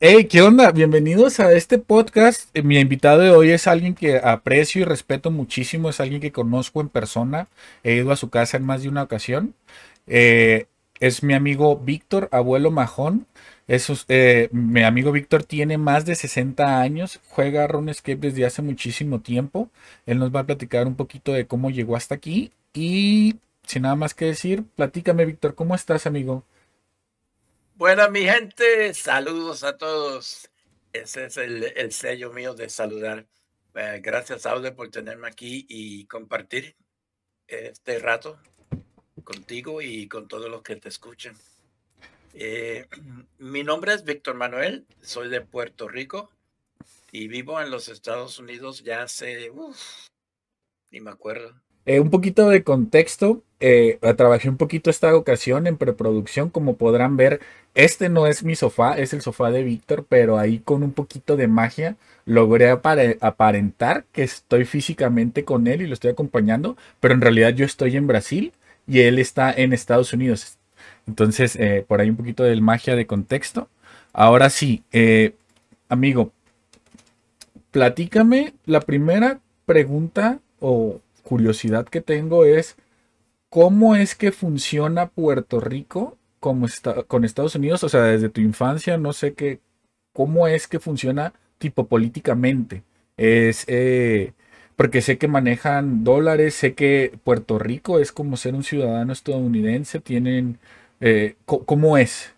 Hey, ¿qué onda? Bienvenidos a este podcast. Eh, mi invitado de hoy es alguien que aprecio y respeto muchísimo, es alguien que conozco en persona, he ido a su casa en más de una ocasión. Eh, es mi amigo Víctor, abuelo majón. Es, eh, mi amigo Víctor tiene más de 60 años, juega RuneScape desde hace muchísimo tiempo. Él nos va a platicar un poquito de cómo llegó hasta aquí. Y sin nada más que decir, platícame Víctor, ¿cómo estás amigo? Bueno, mi gente, saludos a todos. Ese es el, sello mío de saludar. Eh, gracias, Aude, por tenerme aquí y compartir este rato contigo y con todos los que te escuchan. Eh, mi nombre es Víctor Manuel, soy de Puerto Rico y vivo en los Estados Unidos ya hace, uff, ni me acuerdo, eh, un poquito de contexto. Eh, trabajé un poquito esta ocasión en preproducción. Como podrán ver, este no es mi sofá, es el sofá de Víctor, pero ahí con un poquito de magia logré aparentar que estoy físicamente con él y lo estoy acompañando, pero en realidad yo estoy en Brasil y él está en Estados Unidos. Entonces, eh, por ahí un poquito de magia de contexto. Ahora sí, amigo, platícame la primera pregunta o curiosidad que tengo es cómo es que funciona Puerto Rico como está, con Estados Unidos, o sea, desde tu infancia, no sé qué, cómo es que funciona tipo políticamente. Es, eh, porque sé que manejan dólares, sé que Puerto Rico es como ser un ciudadano estadounidense, tienen, eh, ¿cómo es?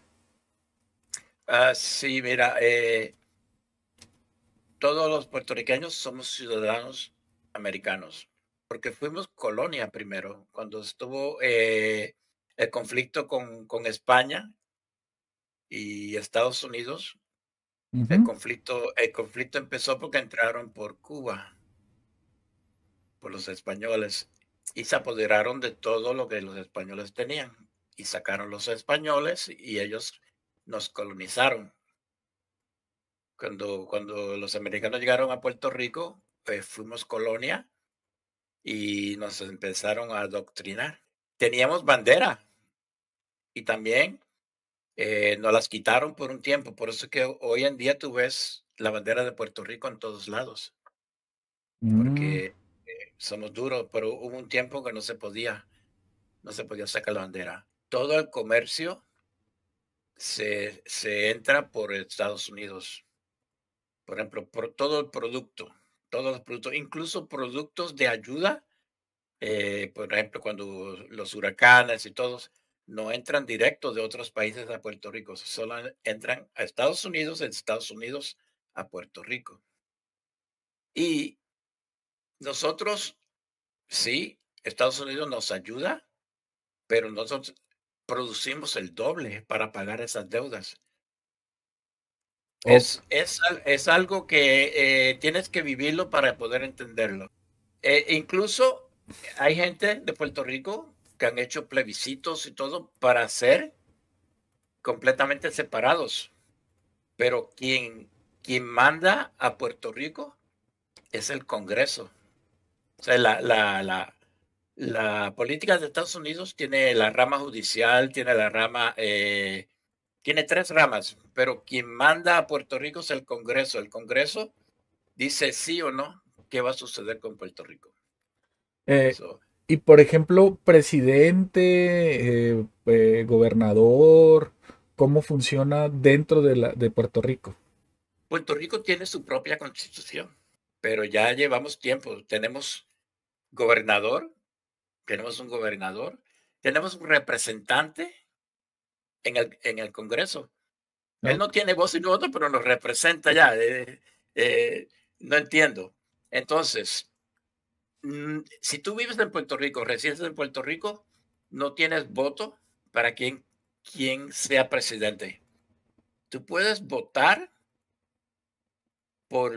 Ah, sí, mira, eh, todos los puertorriqueños somos ciudadanos americanos porque fuimos colonia primero, cuando estuvo eh, el conflicto con, con, España y Estados Unidos. el, conflicto, el conflicto empezó porque entraron por Cuba, por los españoles, y se apoderaron de todo lo que los españoles tenían. Y sacaron los españoles y ellos nos colonizaron. Cuando, cuando los americanos llegaron a Puerto Rico, eh, fuimos colonia y nos empezaron a adoctrinar. Teníamos bandera y también eh, nos las quitaron por un tiempo, por eso que hoy en día tú ves la bandera de Puerto Rico en todos lados, mm. porque eh, somos duros, pero hubo un tiempo que no se podía, no se podía sacar la bandera. Todo el comercio se, se entra por Estados Unidos. Por ejemplo, por todo el producto todos los productos, incluso productos de ayuda. Eh, por ejemplo, cuando los huracanes y todos no entran directo de otros países a Puerto Rico, solo entran a Estados Unidos, en Estados Unidos a Puerto Rico. Y nosotros, sí, Estados Unidos nos ayuda, pero nosotros producimos el doble para pagar esas deudas. Es, es, algo que eh, tienes que vivirlo para poder entenderlo. Eh, incluso hay gente de Puerto Rico que han hecho plebiscitos y todo para ser completamente separados. Pero quien, manda a Puerto Rico es el Congreso. O sea, la, la política de Estados Unidos tiene la rama judicial, tiene la rama eh, tiene tres ramas, pero quien manda a Puerto Rico es el Congreso. El Congreso dice sí o no qué va a suceder con Puerto Rico. Eh, y por ejemplo, presidente, eh, eh, gobernador, ¿cómo funciona dentro de Puerto Rico? Puerto Rico tiene su propia constitución, pero ya llevamos tiempo. Tenemos gobernador, tenemos un gobernador, tenemos un representante en el, Congreso. Él no tiene voz y voto, pero nos representa ya. Eh, eh, no entiendo. Entonces, mm, si tú vives en Puerto Rico, resides en Puerto Rico, no tienes voto para quien, sea presidente. Tú puedes votar por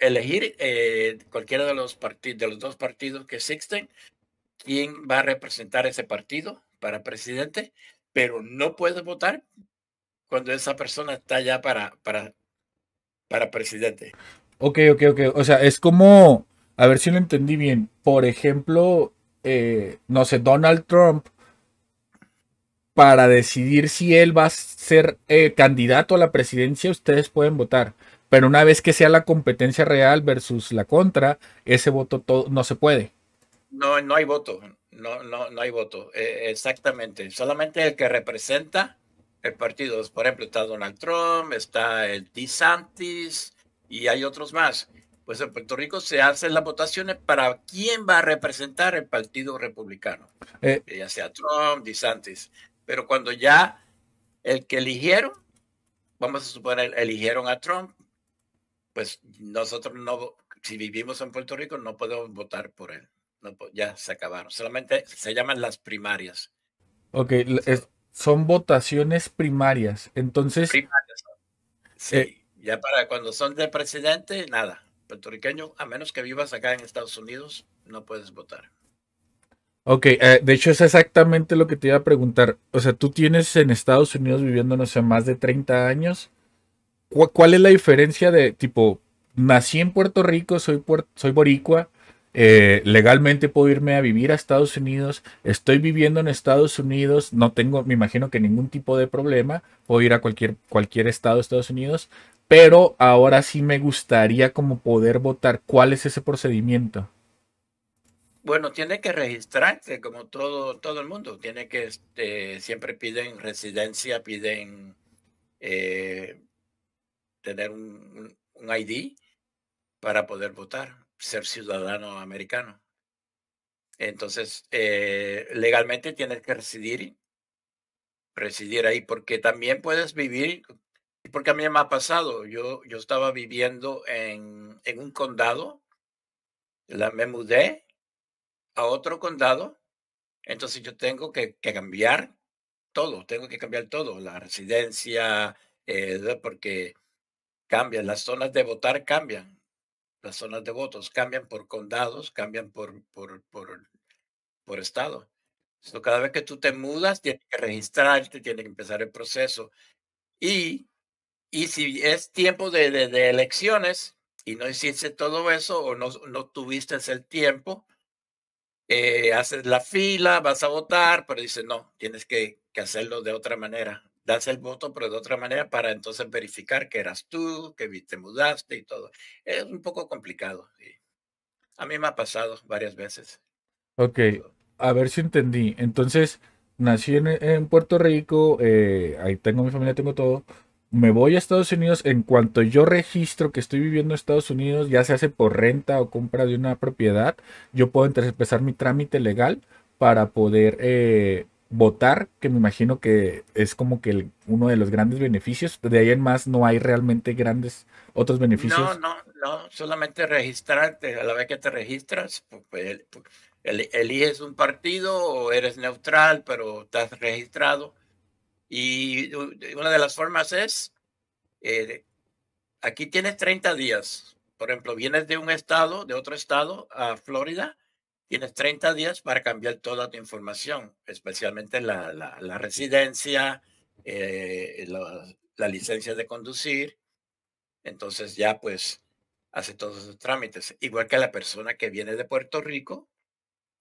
elegir eh, cualquiera de los partidos, de los dos partidos que existen, quién va a representar ese partido para presidente, pero no puedes votar cuando esa persona está ya para, para, para presidente. Ok, ok, ok. O sea, es como, a ver si lo entendí bien. Por ejemplo, eh, no sé, Donald Trump, para decidir si él va a ser eh, candidato a la presidencia, ustedes pueden votar. Pero una vez que sea la competencia real versus la contra, ese voto todo, no se puede. No, no hay voto no, no, no hay voto. Eh, exactamente. Solamente el que representa el partido. Por ejemplo, está Donald Trump, está el DeSantis y hay otros más. Pues en Puerto Rico se hacen las votaciones para quién va a representar el Partido Republicano. Eh, ya sea Trump, DeSantis. Pero cuando ya el que eligieron, vamos a suponer, eligieron a Trump, pues nosotros no, si vivimos en Puerto Rico, no podemos votar por él. Pues, ya se acabaron. Solamente se llaman las primarias. Ok, son votaciones primarias. Entonces. Primarias. Sí, eh, ya para cuando son de presidente, nada. Puertorriqueño, a menos que vivas acá en Estados Unidos, no puedes votar. Ok, eh, de hecho es exactamente lo que te iba a preguntar. O sea, tú tienes en Estados Unidos viviendo, no sé, más de 30 años. ¿Cuál, es la diferencia de, tipo, nací en Puerto Rico, soy, soy boricua, eh, legalmente puedo irme a vivir a Estados Unidos, estoy viviendo en Estados Unidos, no tengo, me imagino que ningún tipo de problema, puedo ir a cualquier, cualquier estado de Estados Unidos, pero ahora sí me gustaría como poder votar. ¿Cuál es ese procedimiento? Bueno, tiene que registrarse como todo, todo el mundo, tiene que, este, siempre piden residencia, piden eh, tener un ID para poder votar ser ciudadano americano. Entonces, eh, legalmente tienes que residir, residir ahí, porque también puedes vivir, porque a mí me ha pasado, yo, yo estaba viviendo en, un condado, la, me mudé a otro condado, entonces yo tengo que, cambiar todo, tengo que cambiar todo, la residencia, eh, porque cambian, las zonas de votar cambian las zonas de votos, cambian por condados, cambian por, por, por, estado. cada vez que tú te mudas, tienes que registrarte, tienes que empezar el proceso. Y, y si es tiempo de, de, elecciones y no hiciste todo eso o no, no tuviste el tiempo, eh, haces la fila, vas a votar, pero dices, no, tienes que, que hacerlo de otra manera das el voto, pero de otra manera, para entonces verificar que eras tú, que te mudaste y todo. Es un poco complicado. A mí me ha pasado varias veces. Ok, a ver si entendí. Entonces, nací en, Puerto Rico, eh, ahí tengo mi familia, tengo todo. Me voy a Estados Unidos, en cuanto yo registro que estoy viviendo en Estados Unidos, ya se hace por renta o compra de una propiedad, yo puedo empezar mi trámite legal para poder eh, votar, que me imagino que es como que uno de los grandes beneficios. De ahí en más no hay realmente grandes otros beneficios. No, no, no, solamente registrarte, a la vez que te registras, eliges un partido o eres neutral, pero estás registrado. Y una de las formas es, eh, aquí tienes 30 días. Por ejemplo, vienes de un estado, de otro estado, a Florida, Tienes 30 días para cambiar toda tu información, especialmente la, la, residencia, eh, ah, la, licencia de conducir. Entonces ya pues hace todos esos trámites. Igual que la persona que viene de Puerto Rico,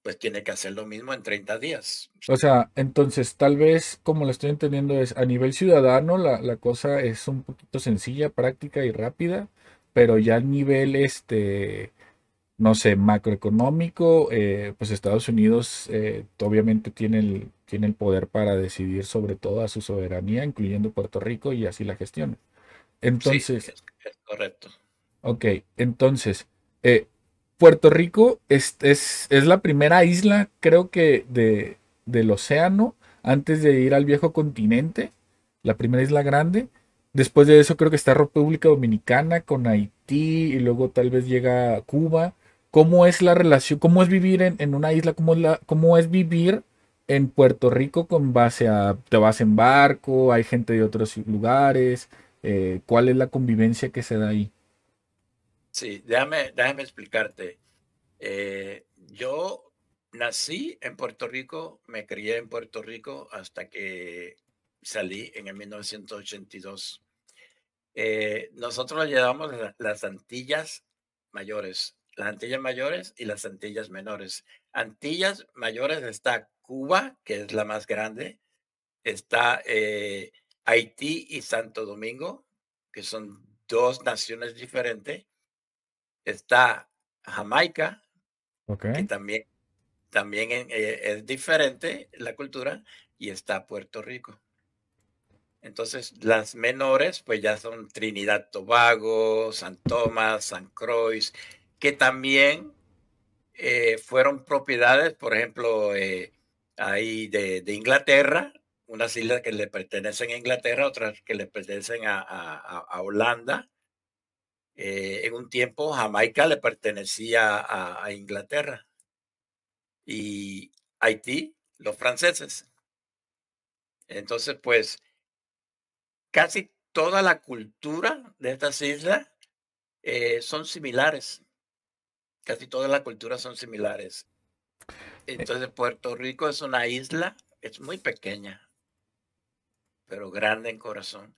pues tiene que hacer lo mismo en 30 días. O sea, entonces tal vez, como lo estoy entendiendo, es a nivel ciudadano la, la cosa es un poquito sencilla, práctica y rápida, pero ya a nivel este no sé, macroeconómico, eh, pues Estados Unidos eh, obviamente tiene el, tiene el poder para decidir sobre toda su soberanía, incluyendo Puerto Rico, y así la gestiona. Entonces. es, correcto. Ok, entonces, eh, Puerto Rico es, es, es, la primera isla, creo que, de, del océano, antes de ir al viejo continente, la primera isla grande. Después de eso creo que está República Dominicana con Haití y luego tal vez llega Cuba cómo es la relación, cómo es vivir en, una isla, cómo es, la, cómo es vivir en Puerto Rico con base a, te vas en barco, hay gente de otros lugares, eh, cuál es la convivencia que se da ahí. Sí, déjame, déjame explicarte. Eh, yo nací en Puerto Rico, me crié en Puerto Rico hasta que salí en el 1982. Eh, nosotros le las Antillas Mayores, las Antillas mayores y las Antillas menores. Antillas mayores está Cuba, que es la más grande, está eh, Haití y Santo Domingo, que son dos naciones diferentes. Está Jamaica, que también, también eh, es diferente la cultura, y está Puerto Rico. Entonces, las menores, pues ya son Trinidad, Tobago, San Tomás, San Croix, que también eh, fueron propiedades, por ejemplo, eh, ahí de, Inglaterra, unas islas que le pertenecen a Inglaterra, otras que le pertenecen a, Holanda. Eh, en un tiempo Jamaica le pertenecía a, Inglaterra y Haití, los franceses. Entonces, pues, casi toda la cultura de estas islas son similares. Casi todas las culturas son similares. Eh, Entonces Puerto Rico es una isla, es muy pequeña, pero grande en corazón.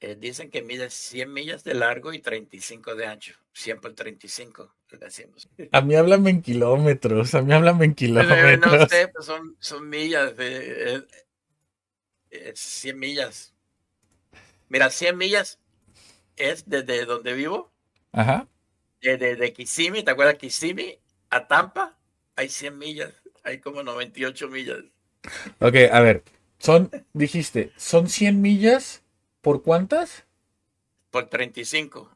Eh, dicen que mide 100 millas de largo y 35 de ancho. 100 por 35, decimos. A mí hablan en kilómetros, a mí háblame en kilómetros. No, sé, pues, son, millas, 100 eh, millas. Mira, 100 millas es desde donde vivo Ajá de, de, de Kissimmee, ¿te acuerdas Kissimi? A Tampa hay 100 millas, hay como 98 millas. Ok, a ver, son, dijiste, ¿son 100 millas por cuántas? Por 35.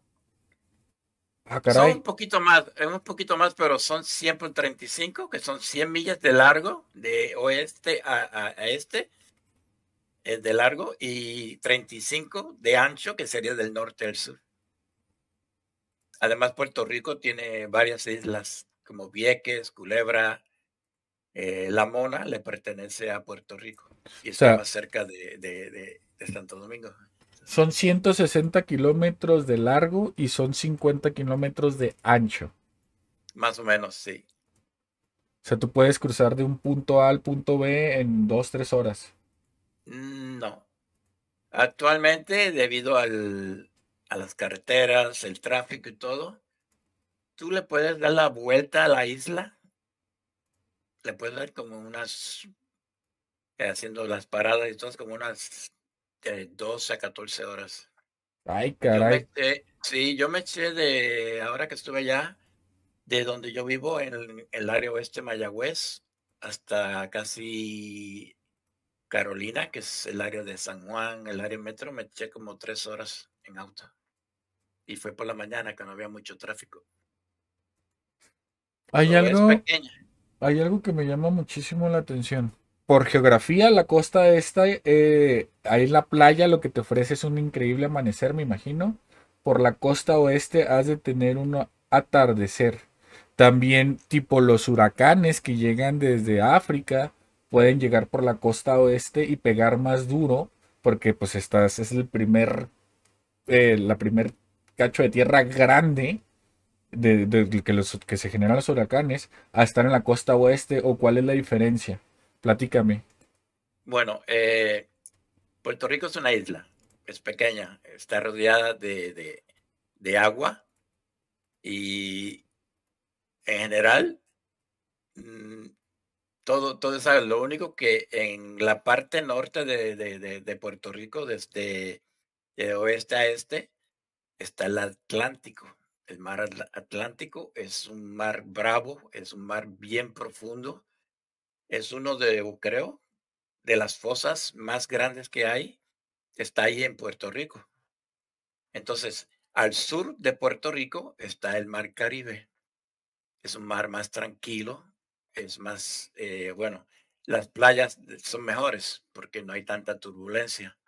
Ah, caray. Son un poquito más, un poquito más, pero son 100 por 35, que son 100 millas de largo, de oeste a, a este, es eh, de largo, y 35 de ancho, que sería del norte al sur. Además, Puerto Rico tiene varias islas como Vieques, Culebra, eh, La Mona le pertenece a Puerto Rico y está más cerca de, de, Santo Domingo. Son 160 kilómetros de largo y son 50 kilómetros de ancho. Más o menos, sí. O sea, tú puedes cruzar de un punto A al punto B en dos, tres horas. Mm, no. Actualmente, debido al, a las carreteras, el tráfico y todo, tú le puedes dar la vuelta a la isla, le puedes dar como unas, eh, haciendo las paradas y todo, como unas eh, de 12 a 14 horas. Ay, caray. sí, yo me eché de, ahora que estuve allá, de donde yo vivo, en el, área oeste Mayagüez, hasta casi Carolina, que es el área de San Juan, el área metro, me eché como tres horas en auto y fue por la mañana que no había mucho tráfico. Hay algo, hay algo que me llama muchísimo la atención. Por geografía, la costa esta, eh, ahí la playa lo que te ofrece es un increíble amanecer, me imagino. Por la costa oeste has de tener un atardecer. También tipo los huracanes que llegan desde África pueden llegar por la costa oeste y pegar más duro porque pues estás, es el primer, eh, la primer cacho de tierra grande de, que, los, que se generan los huracanes a estar en la costa oeste o cuál es la diferencia? Platícame. Bueno, eh, Puerto Rico es una isla, es pequeña, está rodeada de, agua y en general mm, todo, todo es lo único que en la parte norte de, de Puerto Rico, desde oeste a este, está el Atlántico. El mar Atlántico es un mar bravo, es un mar bien profundo. Es uno de, creo, de las fosas más grandes que hay. Está ahí en Puerto Rico. Entonces, al sur de Puerto Rico está el mar Caribe. Es un mar más tranquilo, es más, eh, bueno, las playas son mejores porque no hay tanta turbulencia.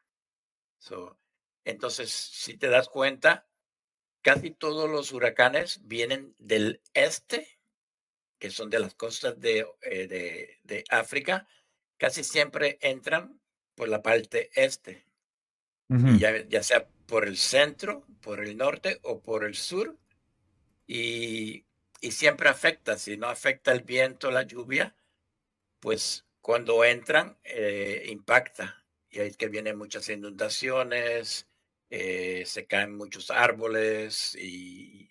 So, entonces, si te das cuenta, casi todos los huracanes vienen del este, que son de las costas de, eh, de, África, casi siempre entran por la parte este, ya, sea por el centro, por el norte o por el sur, y, y siempre afecta, si no afecta el viento, la lluvia, pues cuando entran, eh, impacta. Y ahí que vienen muchas inundaciones, eh, se caen muchos árboles y,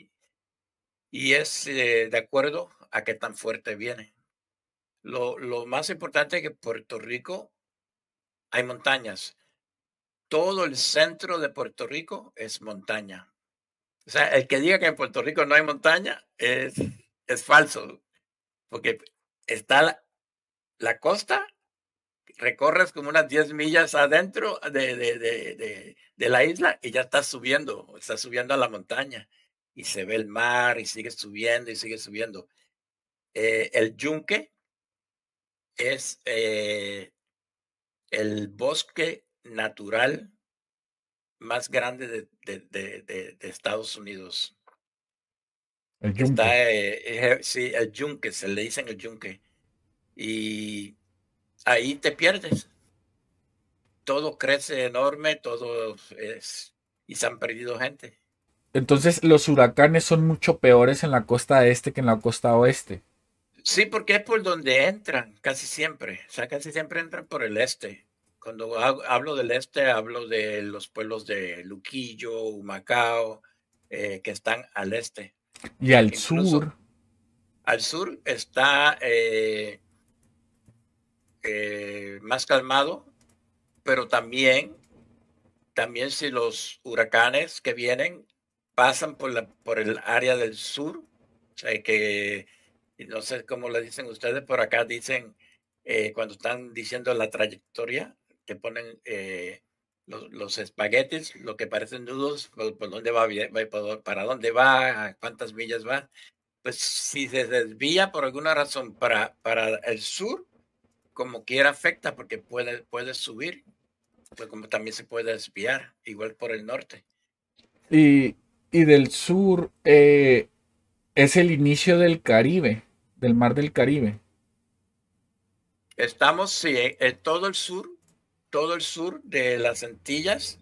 es eh, de acuerdo a qué tan fuerte viene. Lo, más importante es que Puerto Rico hay montañas. Todo el centro de Puerto Rico es montaña. O sea, el que diga que en Puerto Rico no hay montaña es, es falso, porque está la costa recorres como unas 10 millas adentro de, de, la isla y ya estás subiendo, estás subiendo a la montaña y se ve el mar y sigue subiendo y sigue subiendo. Eh, el yunque es eh, el bosque natural más grande de, Estados Unidos. El Está, eh, sí, el yunque, se le dicen el yunque. Y ahí te pierdes. Todo crece enorme, todo es... y se han perdido gente. Entonces los huracanes son mucho peores en la costa este que en la costa oeste. Sí, porque es por donde entran casi siempre. O sea, casi siempre entran por el este. Cuando hablo del este, hablo de los pueblos de Luquillo, Humacao, eh, que están al este. Y al sur. Al sur está eh, eh, más calmado, pero también, también si los huracanes que vienen pasan por, la, por el área del sur, o sea, que no sé cómo le dicen ustedes, por acá dicen, eh, cuando están diciendo la trayectoria, que ponen eh, los, los, espaguetis, lo que parecen nudos, por, dónde va, para dónde va, cuántas millas va, pues si se desvía por alguna razón para, para el sur, como quiera afecta porque puede, puede subir, pues como también se puede desviar, igual por el norte. Y, del sur eh, es el inicio del Caribe, del mar del Caribe. Estamos, sí, eh, en todo el sur, todo el sur de las Antillas,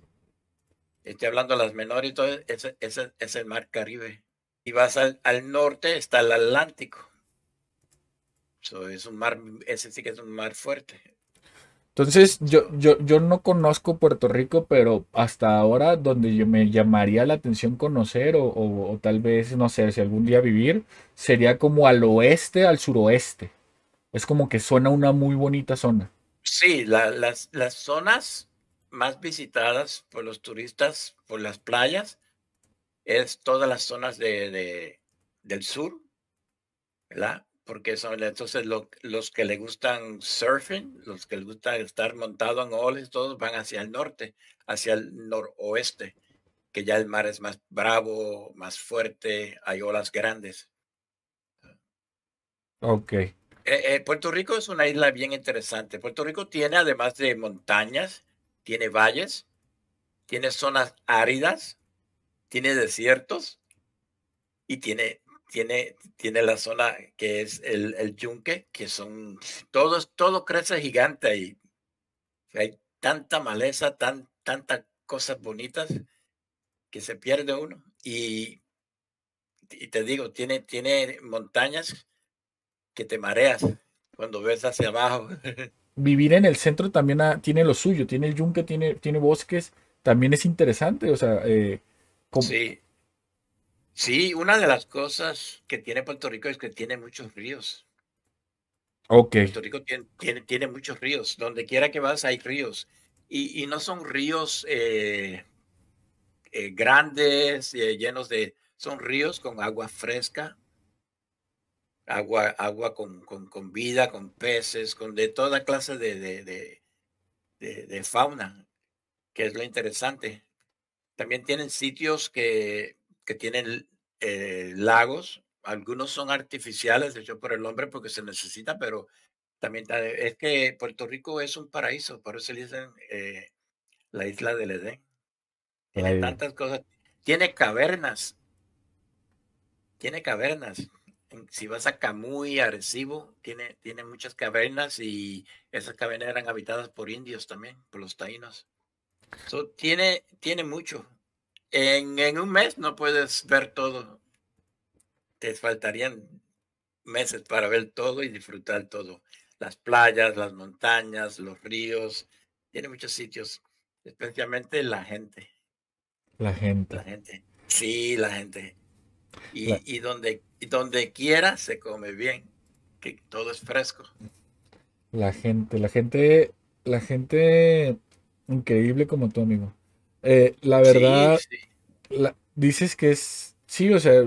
estoy hablando de las menores, todo, ese, es el mar Caribe. Y vas al norte, está el Atlántico es un mar, ese sí que es un mar fuerte. Entonces, yo, yo, no conozco Puerto Rico, pero hasta ahora donde yo me llamaría la atención conocer o, tal vez, no sé, si algún día vivir, sería como al oeste, al suroeste. Es como que suena una muy bonita zona. Sí, las, zonas más visitadas por los turistas, por las playas, es todas las zonas de, del sur, ¿verdad? porque son entonces los que le gustan surfing, los que les gusta estar montado en olas, todos van hacia el norte, hacia el noroeste, que ya el mar es más bravo, más fuerte, hay olas grandes. Ok. Eh, eh, Puerto Rico es una isla bien interesante. Puerto Rico tiene, además de montañas, tiene valles, tiene zonas áridas, tiene desiertos y tiene tiene, tiene la zona que es el, el yunque, que son todos, todo crece gigante ahí. Hay tanta maleza, tan, tantas cosas bonitas que se pierde uno. Y, te digo, tiene, tiene montañas que te mareas cuando ves hacia abajo. Vivir en el centro también ah, tiene lo suyo, tiene el yunque, tiene, tiene bosques, también es interesante, o sea, eh, sí. Sí, una de las cosas que tiene Puerto Rico es que tiene muchos ríos. Ok. Puerto Rico tiene, tiene, muchos ríos. Donde quiera que vas hay ríos. Y, no son ríos eh, eh, grandes, eh, llenos de... Son ríos con agua fresca, agua, agua con, vida, con peces, con de toda clase de, de fauna, que es lo interesante. También tienen sitios que que tienen eh, lagos. Algunos son artificiales, hechos por el hombre porque se necesita, pero también es que Puerto Rico es un paraíso, por eso le dicen eh, la isla del Edén. Tiene tantas cosas. Tiene cavernas. Tiene cavernas. Si vas a Camuy, Arecibo, tiene, tiene muchas cavernas y esas cavernas eran habitadas por indios también, por los taínos. tiene, tiene mucho en, un mes no puedes ver todo. Te faltarían meses para ver todo y disfrutar todo. Las playas, las montañas, los ríos. Tiene muchos sitios, especialmente la gente. La gente. La gente. Sí, la gente. Y, y donde, donde quiera se come bien, que todo es fresco. La gente, la gente, la gente increíble como tú, amigo. Eh, la verdad, dices que es, sí, o sea,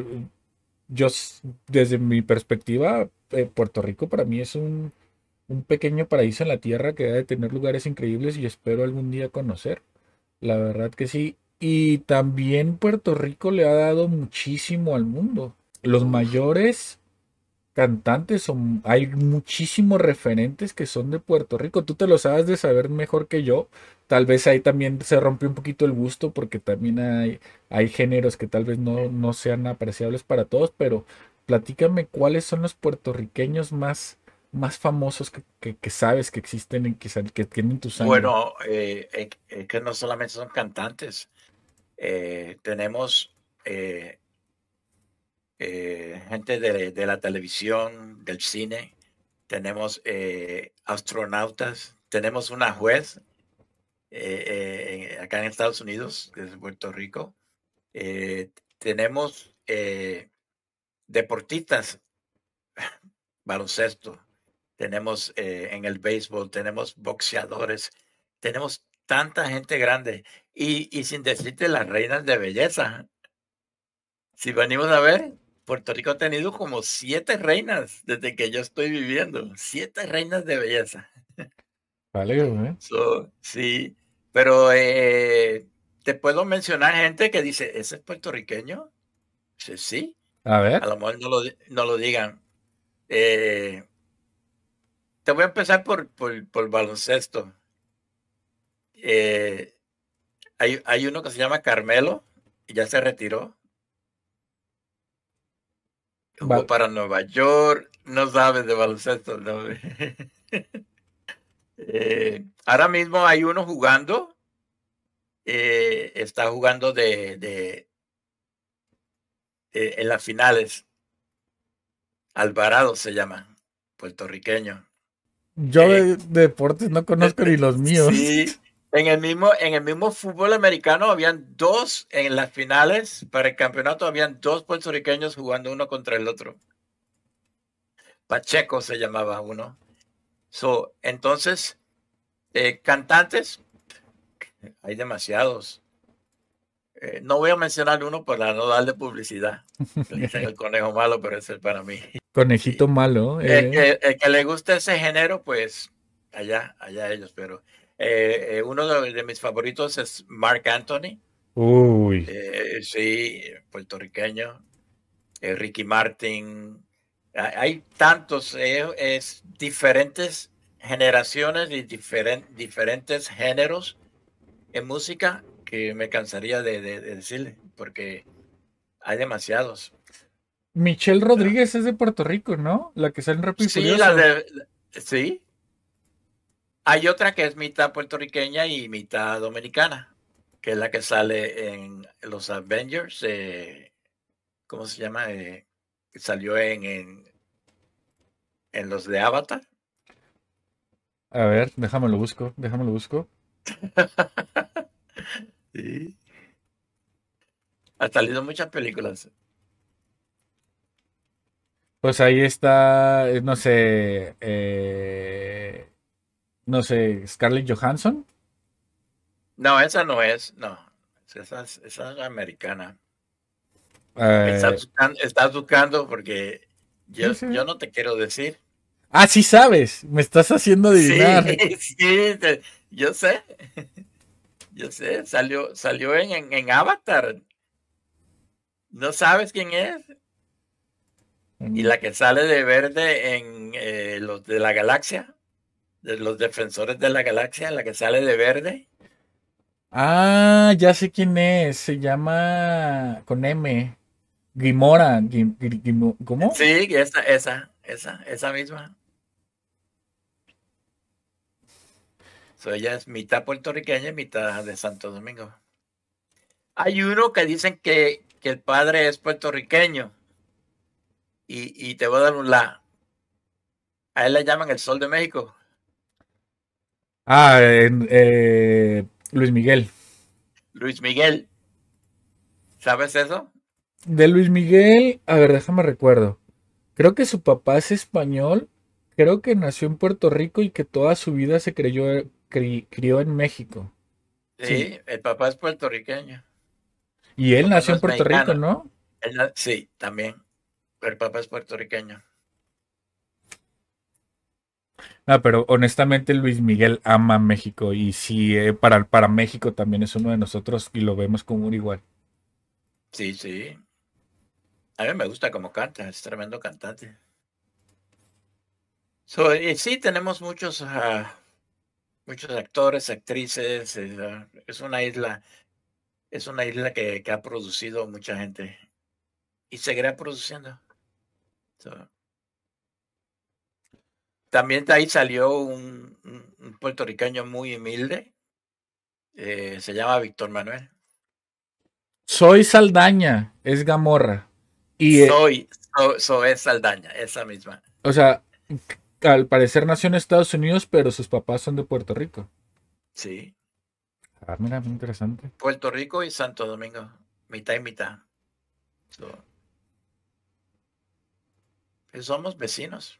yo desde mi perspectiva, eh, Puerto Rico para mí es un, un pequeño paraíso en la tierra que debe tener lugares increíbles y espero algún día conocer. La verdad que sí. Y también Puerto Rico le ha dado muchísimo al mundo. Los mayores cantantes, son, hay muchísimos referentes que son de Puerto Rico. Tú te lo sabes de saber mejor que yo. Tal vez ahí también se rompe un poquito el gusto porque también hay, hay géneros que tal vez no, no sean apreciables para todos, pero platícame cuáles son los puertorriqueños más, más famosos que, sabes que existen y que, que tienen tus años. Bueno, eh, eh, que no solamente son cantantes. Eh, tenemos eh, gente de, la televisión, del cine, tenemos eh, astronautas, tenemos una juez eh, acá en Estados Unidos, desde Puerto Rico, tenemos deportistas, baloncesto, tenemos en el béisbol, tenemos boxeadores, tenemos tanta gente grande y sin decirte las reinas de belleza. Si venimos a ver, Puerto Rico ha tenido como siete reinas desde que yo estoy viviendo. Siete reinas de belleza. Vale, sí, pero eh, te puedo mencionar gente que dice, ¿ese es puertorriqueño? Sí, sí. A ver. A lo mejor no lo, digan. Eh, te voy a empezar por, por, baloncesto. Eh, hay, hay uno que se llama Carmelo, y ya se retiró. Jugó para Nueva York, no sabe de baloncesto. Eh, ahora mismo hay uno jugando, eh, está jugando de, de, eh, en las finales. Alvarado se llama, puertorriqueño. Yo de deportes no conozco ni este, los míos. Sí, en el mismo, en el mismo fútbol americano habían dos en las finales para el campeonato, habían dos puertorriqueños jugando uno contra el otro. Pacheco se llamaba uno. entonces, eh, cantantes, hay demasiados. Eh, no voy a mencionar uno para no darle publicidad. el conejo malo, pero ese es para mí. Conejito malo. El, eh. el, que le guste ese género, pues allá, allá ellos, pero eh, eh, uno de, mis favoritos es Mark Anthony. Uy. Eh, sí, puertorriqueño. Ricky Martin. Ah, hay tantos, es diferentes generaciones y diferentes géneros en música que me cansaría de, decirle, porque hay demasiados. Michelle Rodríguez es de Puerto Rico, ¿no? La que sale en sí, sí, hay otra que es mitad puertorriqueña y mitad dominicana, que es la que sale en los Avengers. Eh, ¿Cómo se llama? Eh, salió en, en, en, los de Avatar. A ver, lo busco, lo busco. sí. Ha salido muchas películas. Pues ahí está, eh, no sé, no sé, Scarlett Johansson. No, esa no es, no. Esa es, esa americana. Eh, estás, buscando, porque yo, yo no te quiero decir. Ah, sí sabes, me estás haciendo adivinar. Sí, yo sé. Yo sé, salió, salió en, Avatar. ¿No sabes quién es? Y mm. la que sale de verde en eh, los de la galaxia de los defensores de la galaxia, la que sale de verde. Ah, ya sé quién es. Se llama con M. Grimora. ¿Cómo? Sí, esa, esa, esa, esa misma. soy ella es mitad puertorriqueña y mitad de Santo Domingo. Hay uno que dicen que, el padre es puertorriqueño. Y, y, te voy a dar un la. A él le llaman el Sol de México. Ah, eh, Luis Miguel. Luis Miguel. ¿Sabes eso? De Luis Miguel, a ver, déjame recuerdo. Creo que su papá es español, creo que nació en Puerto Rico y que toda su vida se creyó, crió en México. Sí, el papá es puertorriqueño. Y él nació en Puerto Rico, ¿no? sí, también. El papá es puertorriqueño. No, ah, pero honestamente Luis Miguel ama México y sí, eh, para, para México también es uno de nosotros y lo vemos como un igual. Sí, sí. A mí me gusta cómo canta, es tremendo cantante. So, eh, sí, tenemos muchos, ah, muchos actores, actrices. Eh, ah, es una isla, es una isla que, ha producido mucha gente y seguirá produciendo. También de ahí salió un, puertorriqueño muy humilde, eh, se llama Víctor Manuel. Soy Saldaña, es Gamorra. Y eh, soy, es Saldaña, esa misma. O sea, al parecer nació en Estados Unidos, pero sus papás son de Puerto Rico. Sí. Ah, mira, muy interesante. Puerto Rico y Santo Domingo, mitad y mitad. somos vecinos.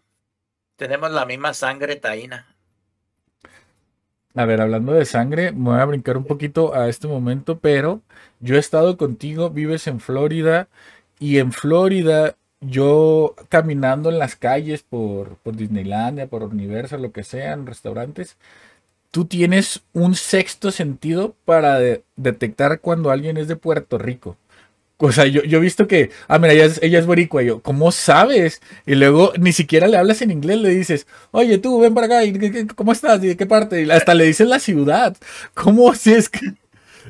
Tenemos la misma sangre taína. A ver, hablando de sangre, me voy a brincar un poquito a este momento, pero yo he estado contigo, vives en Florida, y en Florida, yo caminando en las calles por, Disneylandia, por Universal, lo que sean, restaurantes, tú tienes un sexto sentido para detectar cuando alguien es de Puerto Rico. O sea, yo, he visto que, ah, mira, ella es, ella boricua, y yo, ¿cómo sabes? Y luego ni siquiera le hablas en inglés, le dices, oye, tú, ven para acá, ¿cómo estás? de qué parte? Y hasta le dices la ciudad. ¿Cómo si es que...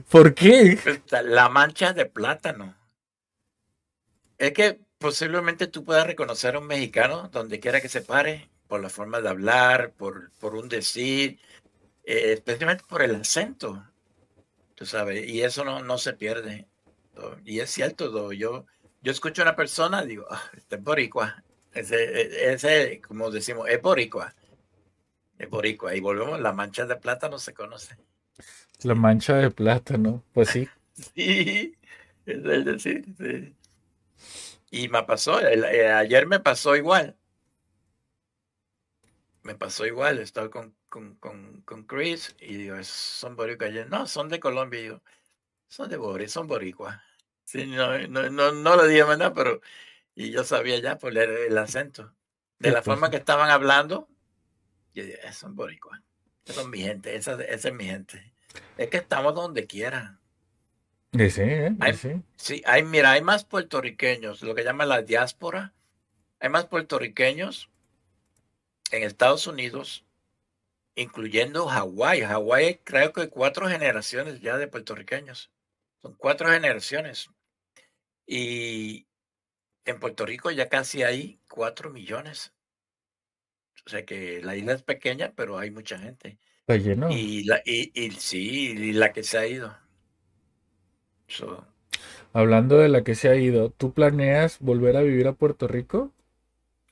¿Por qué? Pues, la mancha de plátano. Es que posiblemente tú puedas reconocer a un mexicano donde quiera que se pare, por la forma de hablar, por, por un decir, eh, especialmente por el acento, tú sabes, y eso no, no se pierde y es cierto Yo, yo escucho a una persona, digo, ah, este es boricua, e, ese, como decimos, es boricua, es boricua, y volvemos, la mancha de plátano se conoce. La mancha de plátano, pues sí. sí, es decir, sí. Y me pasó, eh, ayer me pasó igual. Me pasó igual, estaba con, con, Chris y digo, son boricua. No, son de Colombia. Y son de Boris son boricuas. Sí, no, no, no, le nada, pero y yo sabía ya por el, acento. De la forma que estaban hablando, yo dije, ah, son boricuas. Son mi gente, esa, es mi gente. Es que estamos donde quiera. Eh, sí, sí, sí. mira, hay más puertorriqueños, lo que llaman la diáspora. Hay más puertorriqueños en Estados Unidos, incluyendo Hawái. Hawái creo que hay cuatro generaciones ya de puertorriqueños. Son cuatro generaciones. Y en Puerto Rico ya casi hay cuatro millones. O sea que la isla es pequeña, pero hay mucha gente. Lleno. Y, la, y, sí, y la que se ha ido. Hablando de la que se ha ido, ¿tú planeas volver a vivir a Puerto Rico?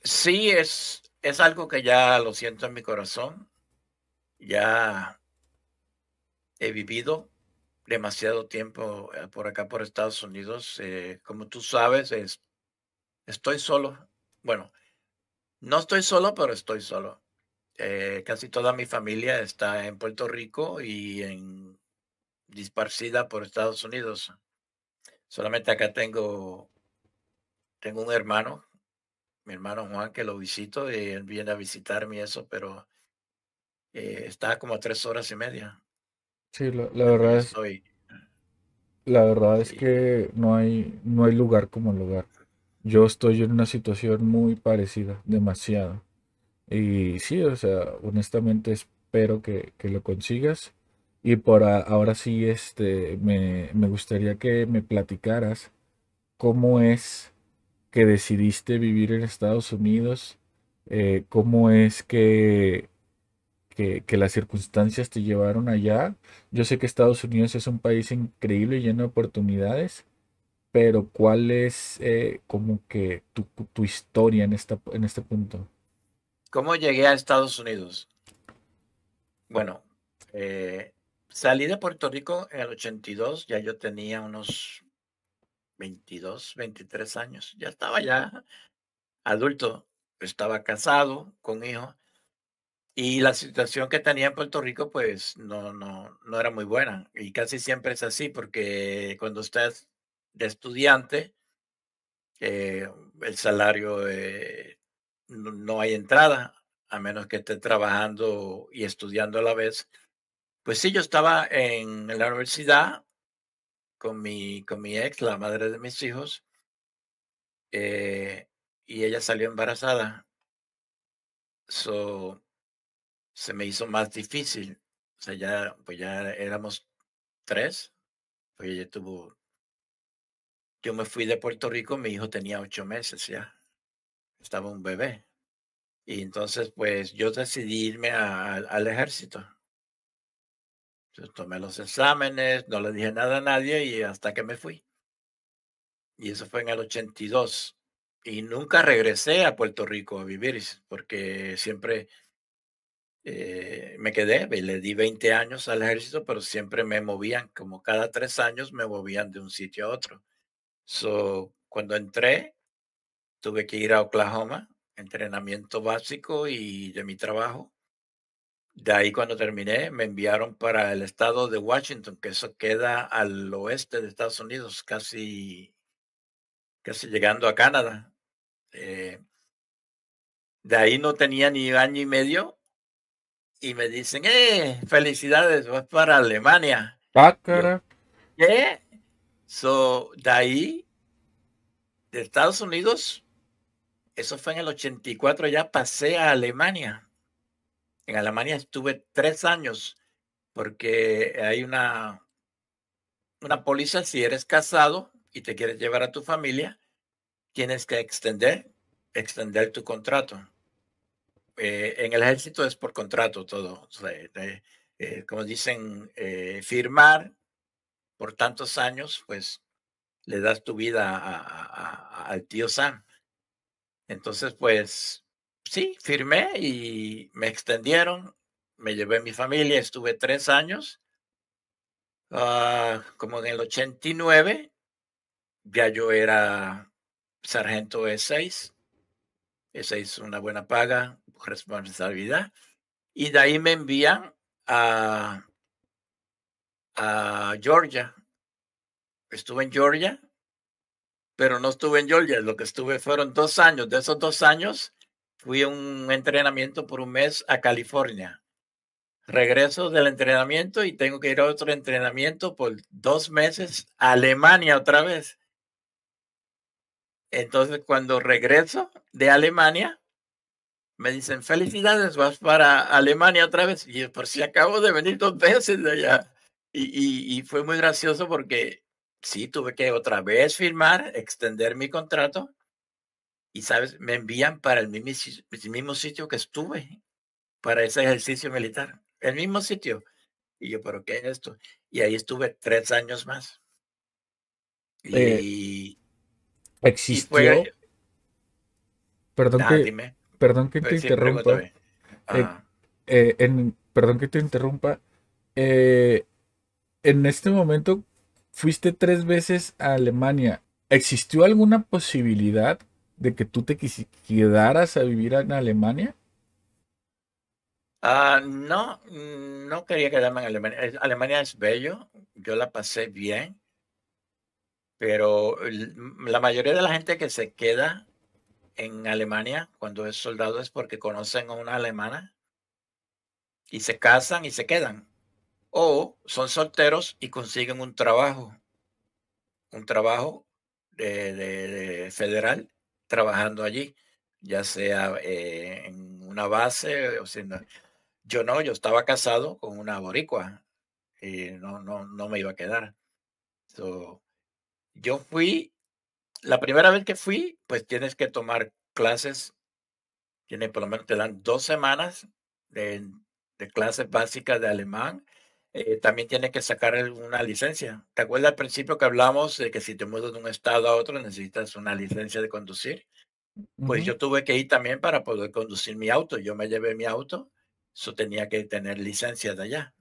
Sí, es, es algo que ya lo siento en mi corazón. Ya he vivido demasiado tiempo eh, por acá, por Estados Unidos. Eh, como tú sabes, es, estoy solo. Bueno, no estoy solo, pero estoy solo. Eh, casi toda mi familia está en Puerto Rico y en disparcida por Estados Unidos. Solamente acá tengo, tengo un hermano, mi hermano Juan, que lo visito y él viene a visitarme eso, pero está como tres horas y media. Sí, la, verdad es, la verdad es que no hay, no hay lugar como lugar. Yo estoy en una situación muy parecida, demasiado. Y sí, o sea, honestamente espero que, lo consigas. Y por ahora sí, este, me, gustaría que me platicaras cómo es que decidiste vivir en Estados Unidos, eh, cómo es que que, las circunstancias te llevaron allá. Yo sé que Estados Unidos es un país increíble y lleno de oportunidades, pero ¿cuál es eh, como que tu, historia en, esta, en este punto? ¿Cómo llegué a Estados Unidos? Bueno, eh, salí de Puerto Rico en el 82, ya yo tenía unos 22, 23 años, ya estaba ya adulto, estaba casado con hijos y la situación que tenía en Puerto Rico, pues no, no, no era muy buena. Y casi siempre es así, porque cuando estás de estudiante, eh, el salario eh, no, hay entrada, a menos que estés trabajando y estudiando a la vez. Pues sí, yo estaba en la universidad con mi, con mi ex, la madre de mis hijos, eh, y ella salió embarazada. So, se me hizo más difícil. O sea, ya, pues ya éramos tres, pues ella tuvo, yo me fui de Puerto Rico, mi hijo tenía ocho meses ya, estaba un bebé. Y entonces, pues yo decidí irme al ejército. Entonces, tomé los exámenes, no le dije nada a nadie y hasta que me fui. Y eso fue en el 82. Y nunca regresé a Puerto Rico a vivir, porque siempre eh, me quedé, le di 20 años al ejército, pero siempre me movían, como cada tres años me movían de un sitio a otro. So, cuando entré, tuve que ir a Oklahoma, entrenamiento básico y de mi trabajo. De ahí cuando terminé, me enviaron para el estado de Washington, que eso queda al oeste de Estados Unidos, casi, casi llegando a Canadá. Eh, de ahí no tenía ni año y medio y me dicen, eh, felicidades, vas para Alemania. Ah, ¿Qué? So, de ahí, de Estados Unidos, eso fue en el 84, ya pasé a Alemania. En Alemania estuve tres años porque hay una, una póliza, si eres casado y te quieres llevar a tu familia, tienes que extender, extender tu contrato. Eh, en el ejército es por contrato todo. Eh, como dicen, eh, firmar por tantos años, pues le das tu vida al tío Sam. Entonces, pues sí, firmé y me extendieron, me llevé a mi familia, estuve tres años. Ah, como en el 89, ya yo era sargento E6. E6 una buena paga, responsabilidad. Y de ahí me envían a, Georgia. Estuve en Georgia, pero no estuve en Georgia. Lo que estuve fueron dos años. De esos dos años, fui a un entrenamiento por un mes a California. Regreso del entrenamiento y tengo que ir a otro entrenamiento por dos meses a Alemania otra vez. Entonces, cuando regreso de Alemania, me dicen, felicidades, vas para Alemania otra vez. Y por pues si acabo de venir dos veces de allá. Y, y, fue muy gracioso porque sí, tuve que otra vez firmar, extender mi contrato. Y, ¿sabes? Me envían para el mismo, sitio que estuve para ese ejercicio militar. El mismo sitio. Y yo, ¿pero qué es esto? Y ahí estuve tres años más. Eh, y. existió. Perdón, ah, que, dime perdón que eh, te interrumpa. Eh, eh, en, perdón que te interrumpa. en este momento fuiste tres veces a Alemania. ¿Existió alguna posibilidad de que tú te quedaras a vivir en Alemania? Ah, no, mm, no quería quedarme en Alemania. Alemania es bello, yo la pasé bien, pero la mayoría de la gente que se queda en Alemania cuando es soldado es porque conocen a una alemana y se casan y se quedan. O son solteros y consiguen un trabajo, un trabajo de, federal trabajando allí, ya sea eh, en una base o Yo no, yo estaba casado con una boricua y no, no, no me iba a quedar. yo fui la primera vez que fui, pues tienes que tomar clases, tiene, por lo menos te dan dos semanas de, clases básicas de alemán. Eh, también tienes que sacar una licencia. ¿Te acuerdas al principio que hablamos de que si te mueves de un estado a otro necesitas una licencia de conducir? Pues yo tuve que ir también para poder conducir mi auto. Yo me llevé mi auto, eso tenía que tener licencia de allá.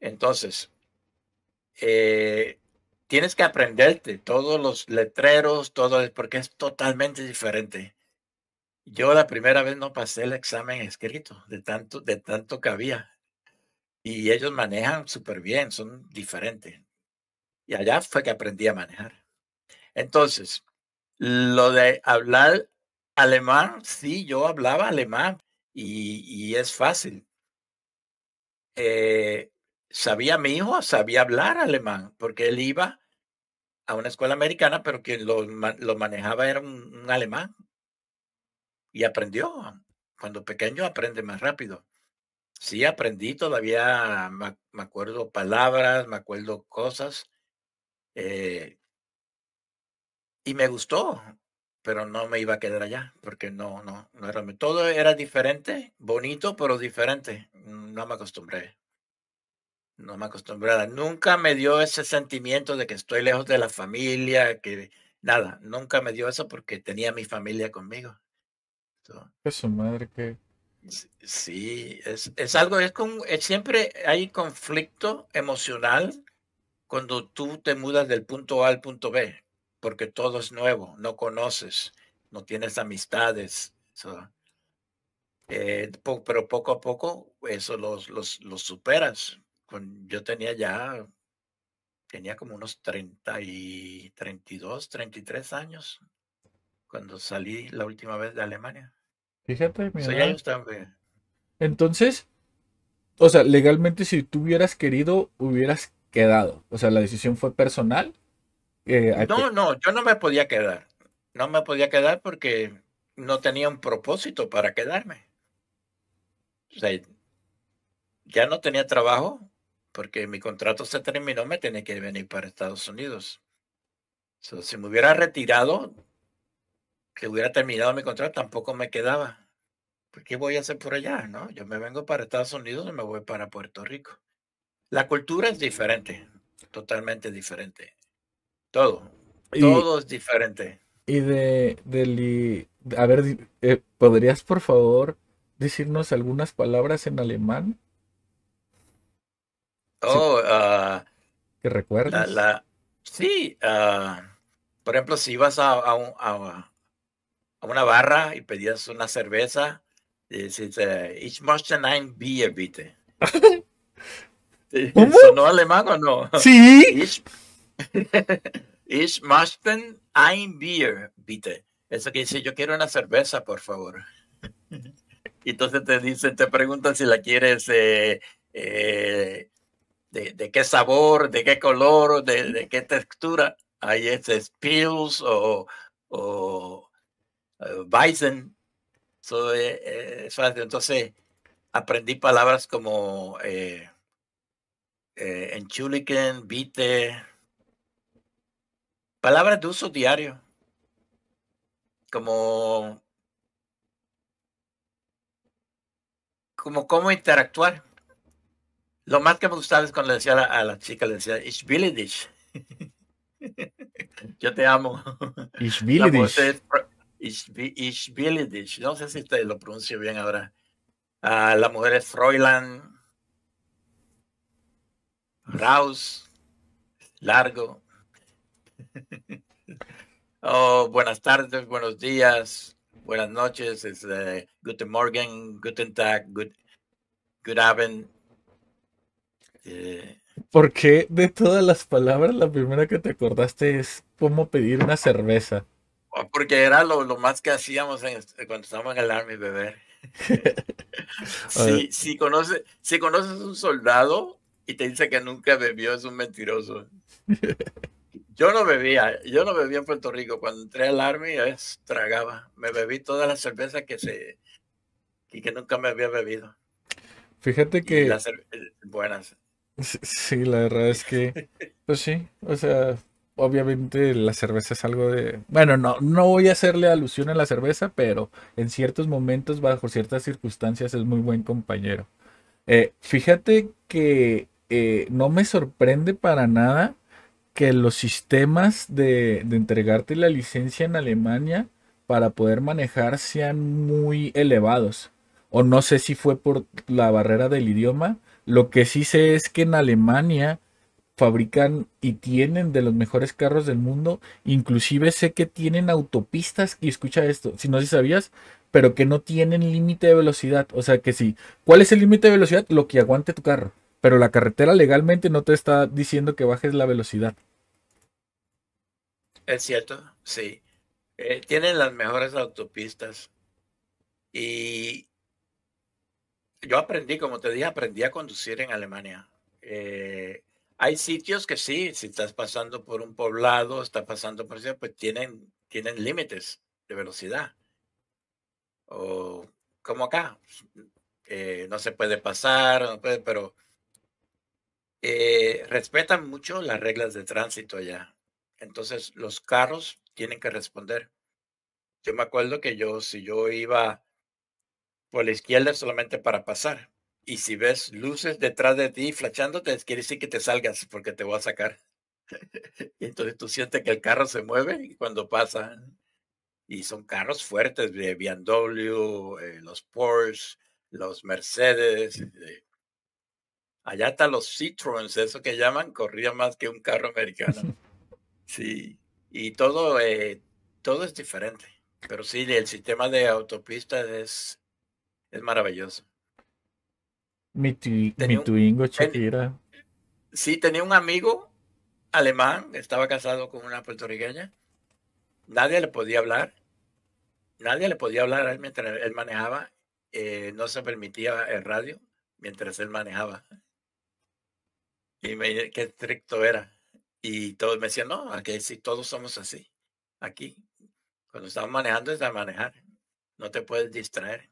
entonces, eh, tienes que aprenderte todos los letreros, todo, porque es totalmente diferente. Yo la primera vez no pasé el examen escrito, de tanto, de tanto que había. Y ellos manejan súper bien, son diferentes. Y allá fue que aprendí a manejar. Entonces, lo de hablar alemán, sí, yo hablaba alemán y, y es fácil. Eh, sabía mi hijo, sabía hablar alemán, porque él iba a una escuela americana, pero quien lo, lo manejaba era un, alemán. Y aprendió. Cuando pequeño aprende más rápido. Sí, aprendí todavía, me, acuerdo palabras, me acuerdo cosas. Eh, y me gustó, pero no me iba a quedar allá, porque no, no, no era. Todo era diferente, bonito, pero diferente. No me acostumbré no me acostumbrada Nunca me dio ese sentimiento de que estoy lejos de la familia, que nada, nunca me dio eso porque tenía mi familia conmigo. eso, madre, que... Sí, es, algo, es, siempre hay conflicto emocional cuando tú te mudas del punto A al punto B, porque todo es nuevo, no conoces, no tienes amistades. Eh, pero poco a poco eso los, los, los superas yo tenía ya, tenía como unos 30 y 32, 33 años cuando salí la última vez de Alemania. Fíjate, Entonces, o sea, legalmente si tú hubieras querido, hubieras quedado. O sea, la decisión fue personal. Eh, no, no, yo no me podía quedar. No me podía quedar porque no tenía un propósito para quedarme. O sea, ya no tenía trabajo, porque mi contrato se terminó, me tenía que venir para Estados Unidos. si me hubiera retirado, que hubiera terminado mi contrato, tampoco me quedaba. ¿Por pues, qué voy a hacer por allá? No? Yo me vengo para Estados Unidos y me voy para Puerto Rico. La cultura es diferente, totalmente diferente. Todo, todo es diferente. Y de, a ver, eh, ¿podrías por favor decirnos algunas palabras en alemán? Oh, ah, ¿Que recuerdas? La, sí, ah, por ejemplo, si ibas a, a, una barra y pedías una cerveza, dices, eh, ich möchte ein Bier bitte. ¿Sonó alemán o no? Sí. Ich, ich ein Bier bitte. Eso que dice, yo quiero una cerveza, por favor. Y Entonces te dicen, te preguntan si la quieres eh, eh de, qué sabor, de qué color, de, de qué textura. Hay es este, Spills o, o eh, Bison. Eh, eh, entonces aprendí palabras como eh, enchuliquen, vite, palabras de uso diario, como como cómo interactuar. Lo más que me gustaba es cuando le decía a la, chica, le decía, Ich will dich. Yo te amo. Ich will dich. ich, No sé si te lo pronuncio bien ahora. Ah, la mujer es Freuland. Raus. Largo. oh, buenas tardes, buenos días, buenas noches. Es, este, guten Morgen, guten Tag, good, good Abend este, porque ¿Por qué de todas las palabras la primera que te acordaste es cómo pedir una cerveza? Ah, porque era lo, más que hacíamos este, cuando estábamos en el army, beber. si, si, conoce, si conoces un soldado y te dice que nunca bebió, es un mentiroso. Yo no bebía, yo no bebía en Puerto Rico. Cuando entré al Army, tragaba. Me bebí toda la cerveza que se y que nunca me había bebido. Fíjate que. Eh, buenas. Sí, la verdad es que, pues sí, o sea, obviamente la cerveza es algo de... Bueno, no, no voy a hacerle alusión a la cerveza, pero en ciertos momentos, bajo ciertas circunstancias, es muy buen compañero. Eh, fíjate que eh, no me sorprende para nada que los sistemas de entregarte la licencia en Alemania para poder manejar sean muy elevados. O no sé si fue por la barrera del idioma, lo que sí sé es que en Alemania fabrican y tienen de los mejores carros del mundo. Inclusive sé que tienen autopistas y escucha esto, si no si sabías, pero que no tienen límite de velocidad. O sea que sí, ¿cuál es el límite de velocidad? Lo que aguante tu carro. Pero la carretera legalmente no te está diciendo que bajes la velocidad. Es cierto, sí. Eh, tienen las mejores autopistas. Y yo aprendí, como te dije, aprendí a conducir en Alemania. Eh, hay sitios que sí, si estás pasando por un poblado, estás pasando por pues tienen, tienen límites de velocidad. O como acá, eh, no se puede pasar, no puede, pero eh, respetan mucho las reglas de tránsito allá. Entonces los carros tienen que responder. Yo me acuerdo que yo, si yo iba por la izquierda solamente para pasar. Y si ves luces detrás de ti flachándote, quiere decir que te salgas porque te voy a sacar. entonces tú sientes que el carro se mueve y cuando pasa. Y son carros fuertes de BMW, eh, los Porsche, los Mercedes. Eh. Allá están los Citroën eso que llaman, corría más que un carro americano. Sí, y todo, eh, todo es diferente. Pero sí, el sistema de autopistas es es maravilloso. Mi, mi tuingo, sí, tenía un amigo alemán, estaba casado con una puertorriqueña. Nadie le podía hablar. Nadie le podía hablar a él mientras él manejaba. Eh, no se permitía el radio mientras él manejaba. Y me qué estricto era. Y todos me decían, no, aquí sí, todos somos así. Aquí, cuando estamos manejando es a manejar. No te puedes distraer.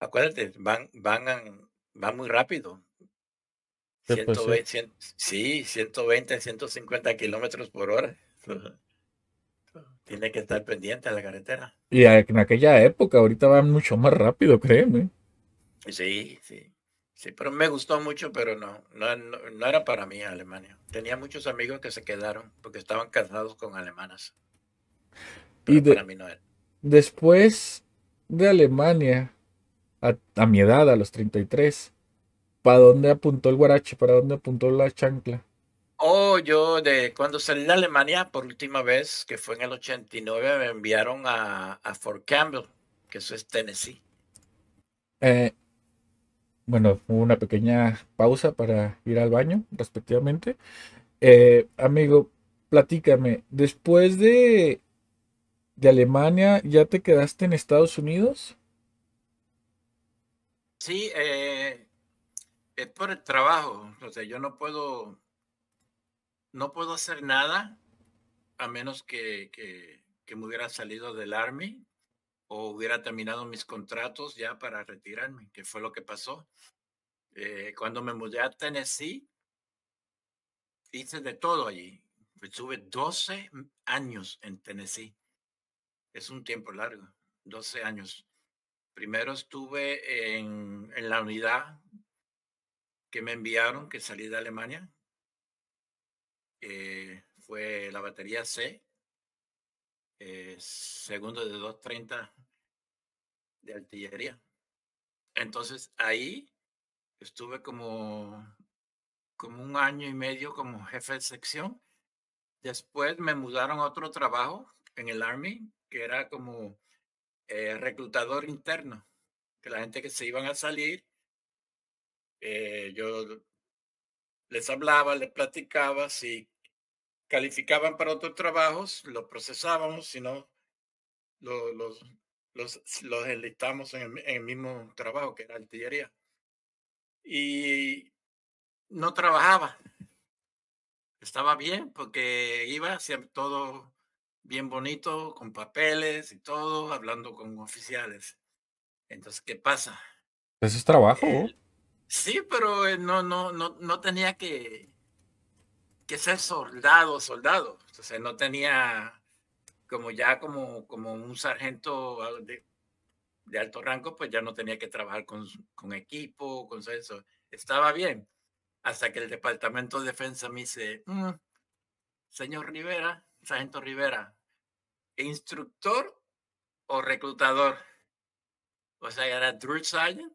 Acuérdate, van, van, van muy rápido. 120, sí, 120, pues, 150 kilómetros por hora. Tiene que estar pendiente a la carretera. Y en aquella época, ahorita van mucho más rápido, créeme. Sí, sí. Sí, pero me gustó mucho, pero no, no, era para mí Alemania. Tenía muchos amigos que se quedaron porque estaban casados con alemanas. y Después de Alemania, a, mi edad, a los 33, ¿para dónde apuntó el guarache? ¿Para dónde apuntó la chancla? Oh, yo de cuando salí de Alemania por última vez, que fue en el 89, me enviaron a, Fort Campbell, que eso es Tennessee. Eh, bueno, una pequeña pausa para ir al baño, respectivamente. Eh, amigo, platícame, después de, de Alemania, ¿ya te quedaste en Estados Unidos? Sí, eh, es por el trabajo. O sea, yo no puedo, no puedo hacer nada a menos que, que, me hubiera salido del Army o hubiera terminado mis contratos ya para retirarme, que fue lo que pasó. Eh, cuando me mudé a Tennessee, hice de todo allí. Estuve 12 años en Tennessee. Es un tiempo largo, 12 años. Primero estuve en, la unidad que me enviaron, que salí de Alemania. Eh, fue la batería C, eh, segundo de 230 de artillería. Entonces ahí estuve como, como un año y medio como jefe de sección. Después me mudaron a otro trabajo en el Army, que era como eh, reclutador interno, que la gente que se iban a salir, eh, yo les hablaba, les platicaba, si calificaban para otros trabajos, los procesábamos, si no, los, los, los, los en el, en el mismo trabajo, que era artillería. Y no trabajaba. Estaba bien porque iba, hacía todo bien bonito, con papeles y todo, hablando con oficiales. Entonces, ¿qué pasa? Eso es trabajo. sí, pero eh, no, no, no, no tenía que, que ser soldado, soldado. sea, no tenía como ya como, como un sargento ah, de, alto rango, pues ya no tenía que trabajar con, con equipo, con eso. Estaba bien. Hasta que el Departamento de Defensa me dice, mm, señor Rivera, sargento Rivera, instructor o reclutador. O sea, era drill sergeant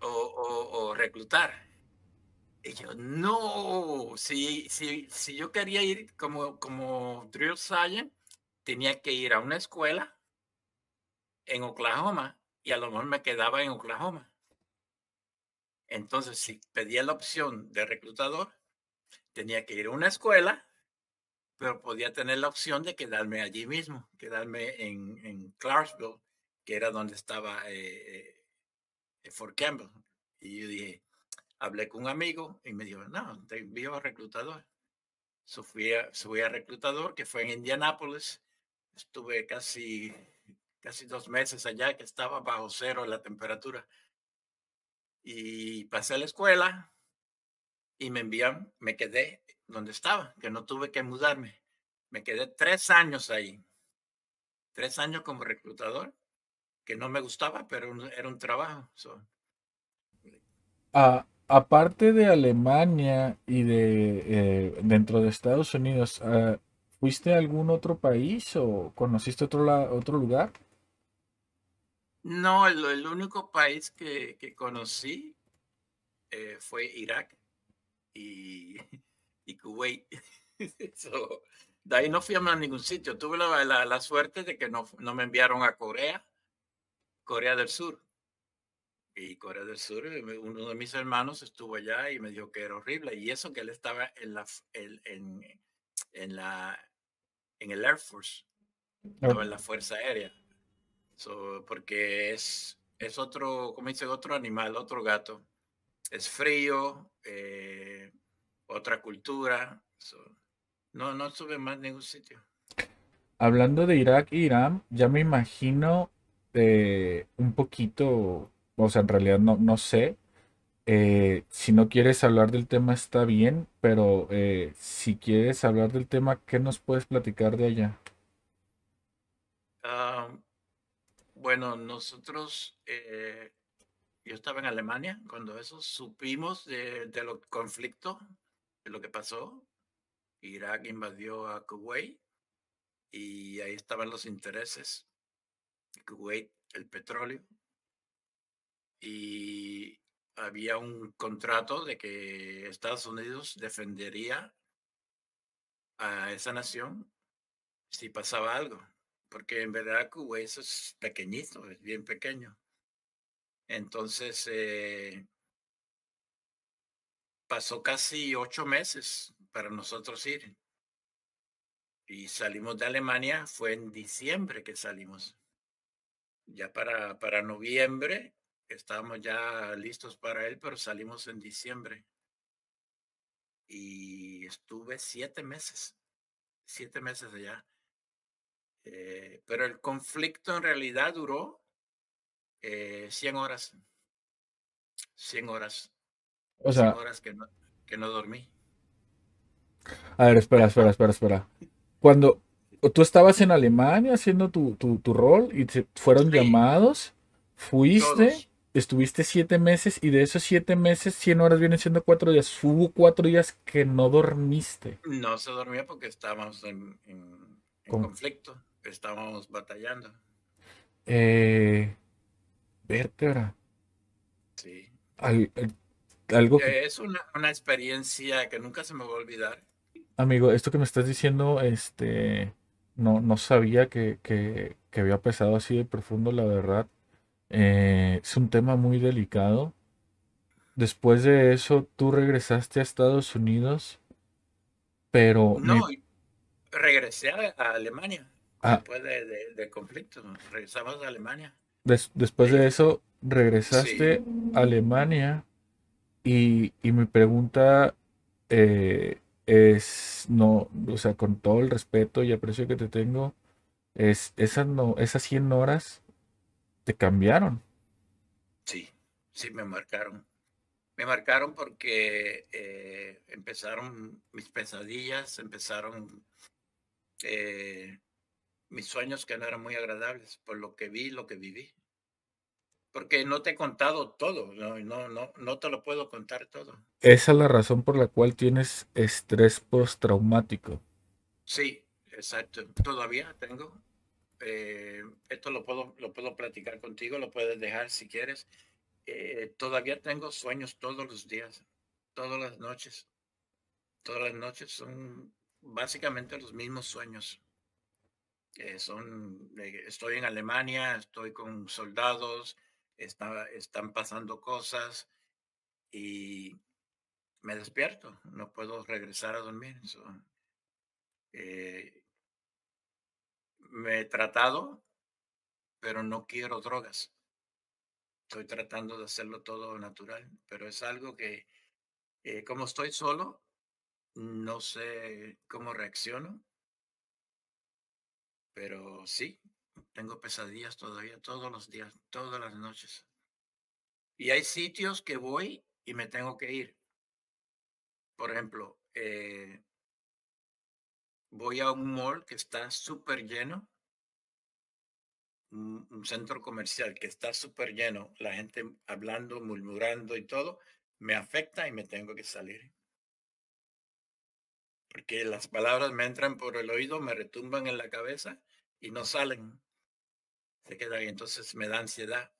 o, reclutar. Y yo, no, si, si, si yo quería ir como, como drill sergeant, tenía que ir a una escuela en Oklahoma y a lo mejor me quedaba en Oklahoma. Entonces, si pedía la opción de reclutador, tenía que ir a una escuela pero podía tener la opción de quedarme allí mismo, quedarme en, Clarksville, que era donde estaba eh, eh, Fort Campbell. Y yo dije, hablé con un amigo y me dijo, no, te envío a reclutador. So a, reclutador, que fue en Indianápolis. Estuve casi, casi dos meses allá, que estaba bajo cero la temperatura. Y pasé a la escuela y me envían, me quedé donde estaba, que no tuve que mudarme. Me quedé tres años ahí. Tres años como reclutador, que no me gustaba, pero era un trabajo. aparte de Alemania y de eh, dentro de Estados Unidos, ah, ¿fuiste a algún otro país o conociste otro, otro lugar? No, el, único país que, conocí eh, fue Irak. Y y Kuwait. de ahí no fui a ningún sitio. Tuve la, la, suerte de que no, no me enviaron a Corea, Corea del Sur. Y Corea del Sur, eh, uno de mis hermanos estuvo allá y me dijo que era horrible. Y eso que él estaba en la, en, en la, en el Air Force, estaba en la Fuerza Aérea. porque es, es otro, como dice, otro animal, otro gato. Es frío, eh, otra cultura. no, no sube más ningún sitio. Hablando de Irak e Irán, ya me imagino eh, un poquito, o sea, en realidad no, no sé. Eh, si no quieres hablar del tema está bien, pero eh, si quieres hablar del tema, ¿qué nos puedes platicar de allá? Ah, bueno, nosotros, yo estaba en Alemania cuando eso supimos de, de los conflictos lo que pasó. Irak invadió a Kuwait y ahí estaban los intereses. Kuwait, el petróleo. Y había un contrato de que Estados Unidos defendería a esa nación si pasaba algo, porque en verdad Kuwait es pequeñito, es bien pequeño. Entonces, eh, pasó casi ocho meses para nosotros ir. Y salimos de Alemania, fue en diciembre que salimos. Ya para, para noviembre estábamos ya listos para él, pero salimos en diciembre. Y estuve siete meses, siete meses allá. Eh, pero el conflicto en realidad duró eh, 100 horas. 100 horas. O sea. horas que no, dormí. A ver, espera, espera, espera, espera. Cuando tú estabas en Alemania haciendo tu, rol y te fueron llamados, fuiste, estuviste siete meses y de esos siete meses, 100 horas vienen siendo cuatro días. Hubo cuatro días que no dormiste. No se dormía porque estábamos en, conflicto, estábamos batallando. Eh, vértebra. Sí. al, es una, experiencia que nunca se me va a olvidar. Amigo, esto que me estás diciendo, este, no, no sabía que, había pesado así de profundo, la verdad. Eh, es un tema muy delicado. Después de eso, tú regresaste a Estados Unidos, pero... No, regresé a, Alemania. Ah. Después del de, conflicto, regresamos a Alemania. después de eso, regresaste a Alemania y, y mi pregunta eh, es, no, o sea, con todo el respeto y aprecio que te tengo, es, esas, no, esas 100 horas te cambiaron. Sí, sí, me marcaron. Me marcaron porque eh, empezaron mis pesadillas, empezaron eh, mis sueños que no eran muy agradables por lo que vi, lo que viví porque no te he contado todo, no, no, no, te lo puedo contar todo. Esa es la razón por la cual tienes estrés postraumático. Sí, exacto. Todavía tengo. Eh, esto lo puedo, lo puedo platicar contigo, lo puedes dejar si quieres. Eh, todavía tengo sueños todos los días, todas las noches. Todas las noches son básicamente los mismos sueños. Eh, son, estoy en Alemania, estoy con soldados, están pasando cosas y me despierto, no puedo regresar a dormir. Eh, me he tratado, pero no quiero drogas. Estoy tratando de hacerlo todo natural, pero es algo que, eh, como estoy solo, no sé cómo reacciono, pero sí, tengo pesadillas todavía todos los días, todas las noches. Y hay sitios que voy y me tengo que ir. Por ejemplo, eh, voy a un mall que está súper lleno, un, un, centro comercial que está súper lleno, la gente hablando, murmurando y todo, me afecta y me tengo que salir. Porque las palabras me entran por el oído, me retumban en la cabeza y no salen se queda ahí. Entonces me da ansiedad.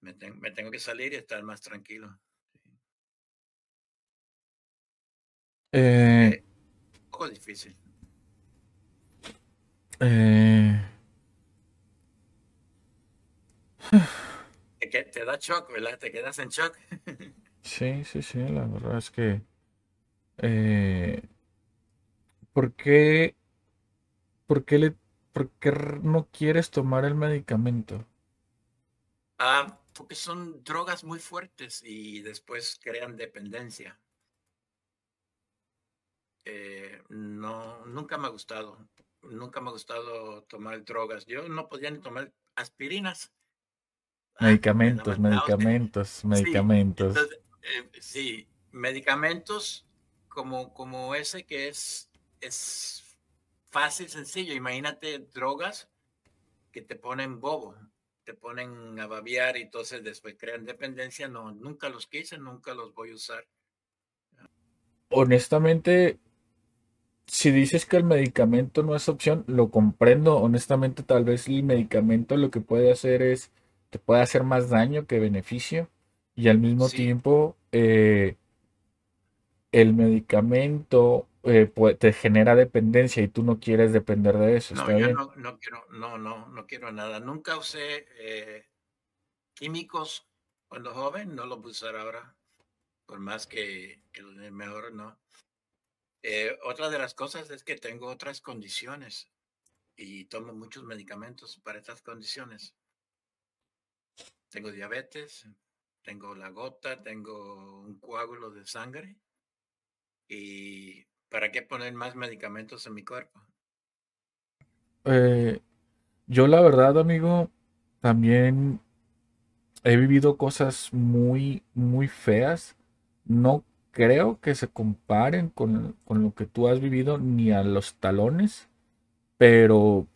Me, me tengo que salir y estar más tranquilo. Eh. Eh, un poco difícil. Eh... Te, da shock, ¿verdad? Te quedas en shock. Sí, sí, sí, la verdad es que... Eh, ¿por, qué, ¿Por qué le ¿por qué no quieres tomar el medicamento? Ah, porque son drogas muy fuertes y después crean dependencia. Eh, no, nunca me ha gustado. Nunca me ha gustado tomar drogas. Yo no podía ni tomar aspirinas. Ah, medicamentos, medicamentos, ah, medicamentos. Sí, eh, sí, medicamentos como, como ese que es, es fácil, sencillo. Imagínate drogas que te ponen bobo, te ponen a babiar y entonces después crean dependencia. No, nunca los quise, nunca los voy a usar. Honestamente, si dices que el medicamento no es opción, lo comprendo. Honestamente, tal vez el medicamento lo que puede hacer es, te puede hacer más daño que beneficio. Y al mismo tiempo, eh, el medicamento eh, pues, te genera dependencia y tú no quieres depender de eso. No, yo No, no, quiero, no, no, no quiero nada. Nunca usé eh, químicos cuando joven, no lo usar ahora, por más que, que mejor no. Eh, otra de las cosas es que tengo otras condiciones y tomo muchos medicamentos para estas condiciones. Tengo diabetes, tengo la gota, tengo un coágulo de sangre y ¿Para qué poner más medicamentos en mi cuerpo? Eh, yo la verdad, amigo, también he vivido cosas muy, muy feas. No creo que se comparen con, lo que tú has vivido ni a los talones, pero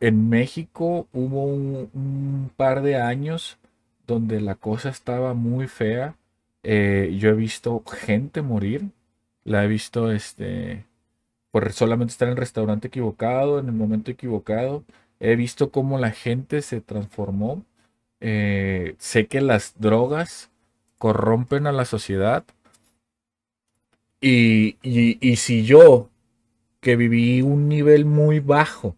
en México hubo un, par de años donde la cosa estaba muy fea. Eh, yo he visto gente morir, la he visto, este, por solamente estar en el restaurante equivocado, en el momento equivocado. He visto cómo la gente se transformó. Eh, sé que las drogas corrompen a la sociedad. Y, si yo, que viví un nivel muy bajo,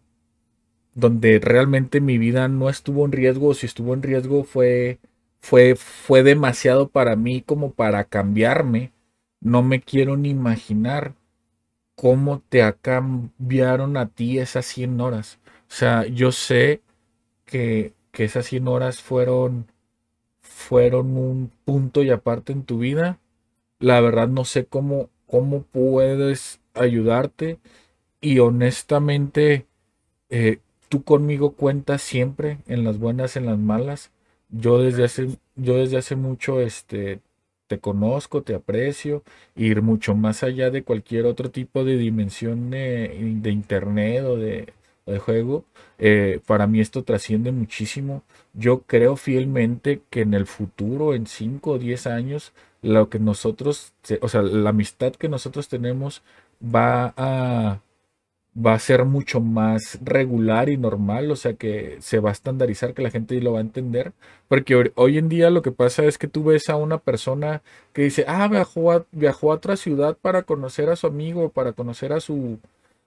donde realmente mi vida no estuvo en riesgo, o si estuvo en riesgo fue, fue, fue demasiado para mí como para cambiarme no me quiero ni imaginar cómo te cambiaron a ti esas 100 horas. O sea, yo sé que, esas 100 horas fueron, fueron un punto y aparte en tu vida. La verdad no sé cómo, cómo puedes ayudarte y honestamente eh, tú conmigo cuentas siempre en las buenas en las malas yo desde hace yo desde hace mucho este te conozco, te aprecio, ir mucho más allá de cualquier otro tipo de dimensión de, internet o de, juego. Eh, para mí esto trasciende muchísimo. Yo creo fielmente que en el futuro, en 5 o 10 años, lo que nosotros, o sea, la amistad que nosotros tenemos va a va a ser mucho más regular y normal, o sea que se va a estandarizar, que la gente lo va a entender, porque hoy en día lo que pasa es que tú ves a una persona que dice, ah, viajó a, viajó a otra ciudad para conocer a su amigo, para conocer a su,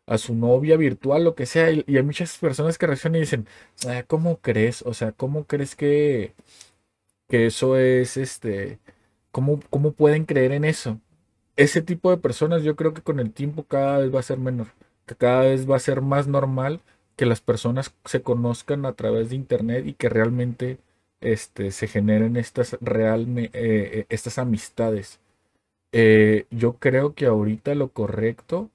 a su novia virtual, lo que sea, y, hay muchas personas que reaccionan y dicen, ah, ¿cómo crees? O sea, ¿cómo crees que, que eso es, este, cómo, cómo pueden creer en eso? Ese tipo de personas yo creo que con el tiempo cada vez va a ser menor cada vez va a ser más normal que las personas se conozcan a través de internet y que realmente este, se generen estas, eh, eh, estas amistades. Eh, yo creo que ahorita lo correcto,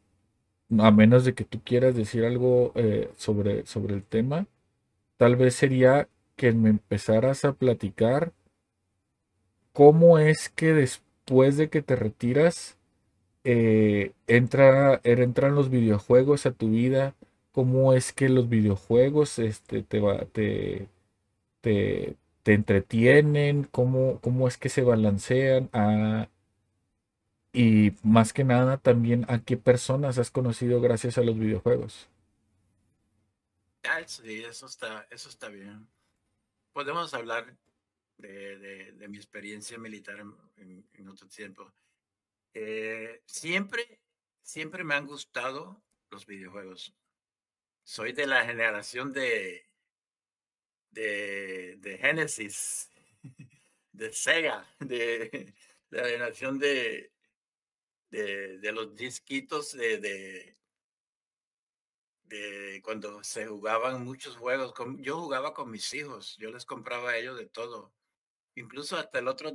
a menos de que tú quieras decir algo sobre, sobre el tema, tal vez sería que me empezaras a platicar cómo es que después de que te retiras, eh, entrar, er, entran los videojuegos a tu vida, cómo es que los videojuegos este, te, te, te, entretienen, cómo, cómo es que se balancean ah, y más que nada también a qué personas has conocido gracias a los videojuegos. eso está, eso está bien. Podemos hablar de, mi experiencia militar en otro tiempo. Eh, siempre, siempre me han gustado los videojuegos. Soy de la generación de, de, de Genesis, de Sega, de, la generación de, de, los disquitos de, de, de, cuando se jugaban muchos juegos. Yo jugaba con mis hijos, yo les compraba a ellos de todo. Incluso hasta el otro,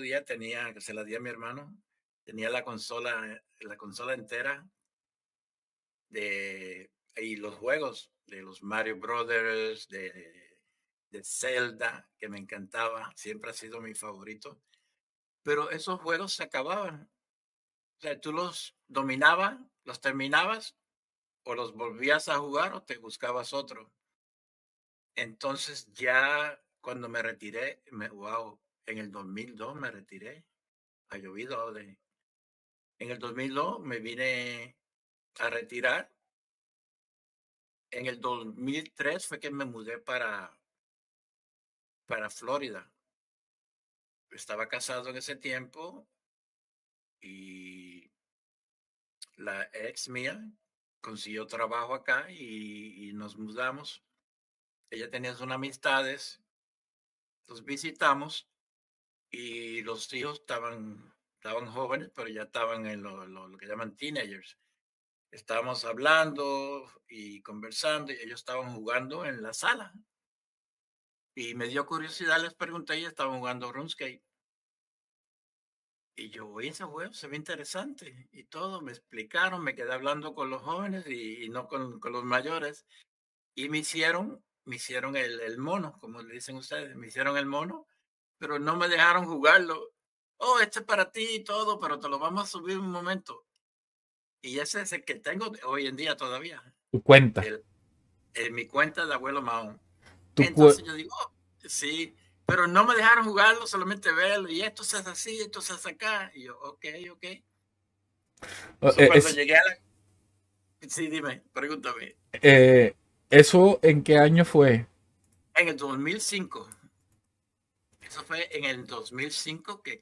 día tenía, que se la di a mi hermano, tenía la consola, la consola entera de, y los juegos de los Mario Brothers, de, de Zelda, que me encantaba, siempre ha sido mi favorito. Pero esos juegos se acababan. O sea, tú los dominabas, los terminabas, o los volvías a jugar o te buscabas otro. Entonces ya cuando me retiré, wow, en el 2002 me retiré. Ha llovido. De, en el 2002 me vine a retirar. En el 2003 fue que me mudé para, para Florida. Estaba casado en ese tiempo y la ex mía consiguió trabajo acá y, y nos mudamos. Ella tenía sus amistades los visitamos y los hijos estaban, estaban jóvenes, pero ya estaban en lo, lo, que llaman teenagers. Estábamos hablando y conversando y ellos estaban jugando en la sala. Y me dio curiosidad, les pregunté y estaban jugando RuneScape. Y yo, oye, ese juego se ve interesante. Y todo, me explicaron, me quedé hablando con los jóvenes y, no con los mayores. Y me hicieron me hicieron el, mono, como le dicen ustedes, me hicieron el mono, pero no me dejaron jugarlo. Oh, este es para ti y todo, pero te lo vamos a subir un momento. Y ese es el que tengo hoy en día todavía. Tu cuenta. Eh, mi cuenta de abuelo Mahón. Entonces yo digo, oh, sí, pero no me dejaron jugarlo, solamente verlo. Y esto se hace así, esto se hace acá. Y yo, ok, ok. Eh, llegué a la... Sí, dime, pregúntame. Eh, ¿Eso en qué año fue? En el 2005. Eso fue en el 2005 que,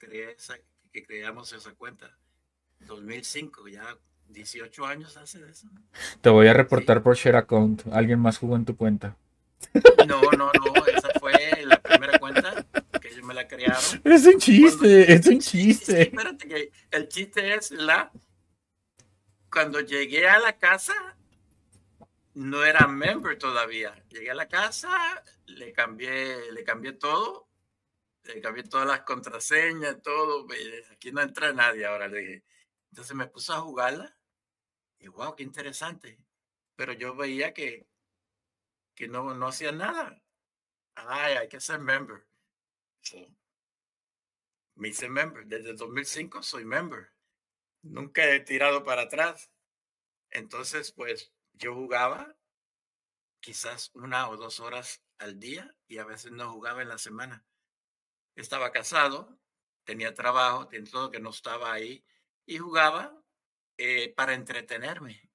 creamos esa cuenta. 2005, ya 18 años hace eso. Te voy a reportar por share account. Alguien más jugó en tu cuenta. No, no, no. Esa fue la primera cuenta que yo me la crearon. Es un chiste, es un chiste. espérate, que el chiste es la. Cuando llegué a la casa, no era member todavía. Llegué a la casa, le cambié, le cambié todo, le cambié todas las contraseñas, todo. Aquí no entra nadie ahora, le dije. Entonces me puse a jugarla y wow, qué interesante. Pero yo veía que, que no, no hacía nada. Ay, hay que ser member. Sí. Me hice member. Desde 2005 soy member. Nunca he tirado para atrás. Entonces, pues, yo jugaba quizás una o dos horas al día y a veces no jugaba en la semana. Estaba casado, tenía trabajo, tenía todo que no estaba ahí y jugaba eh, para entretenerme.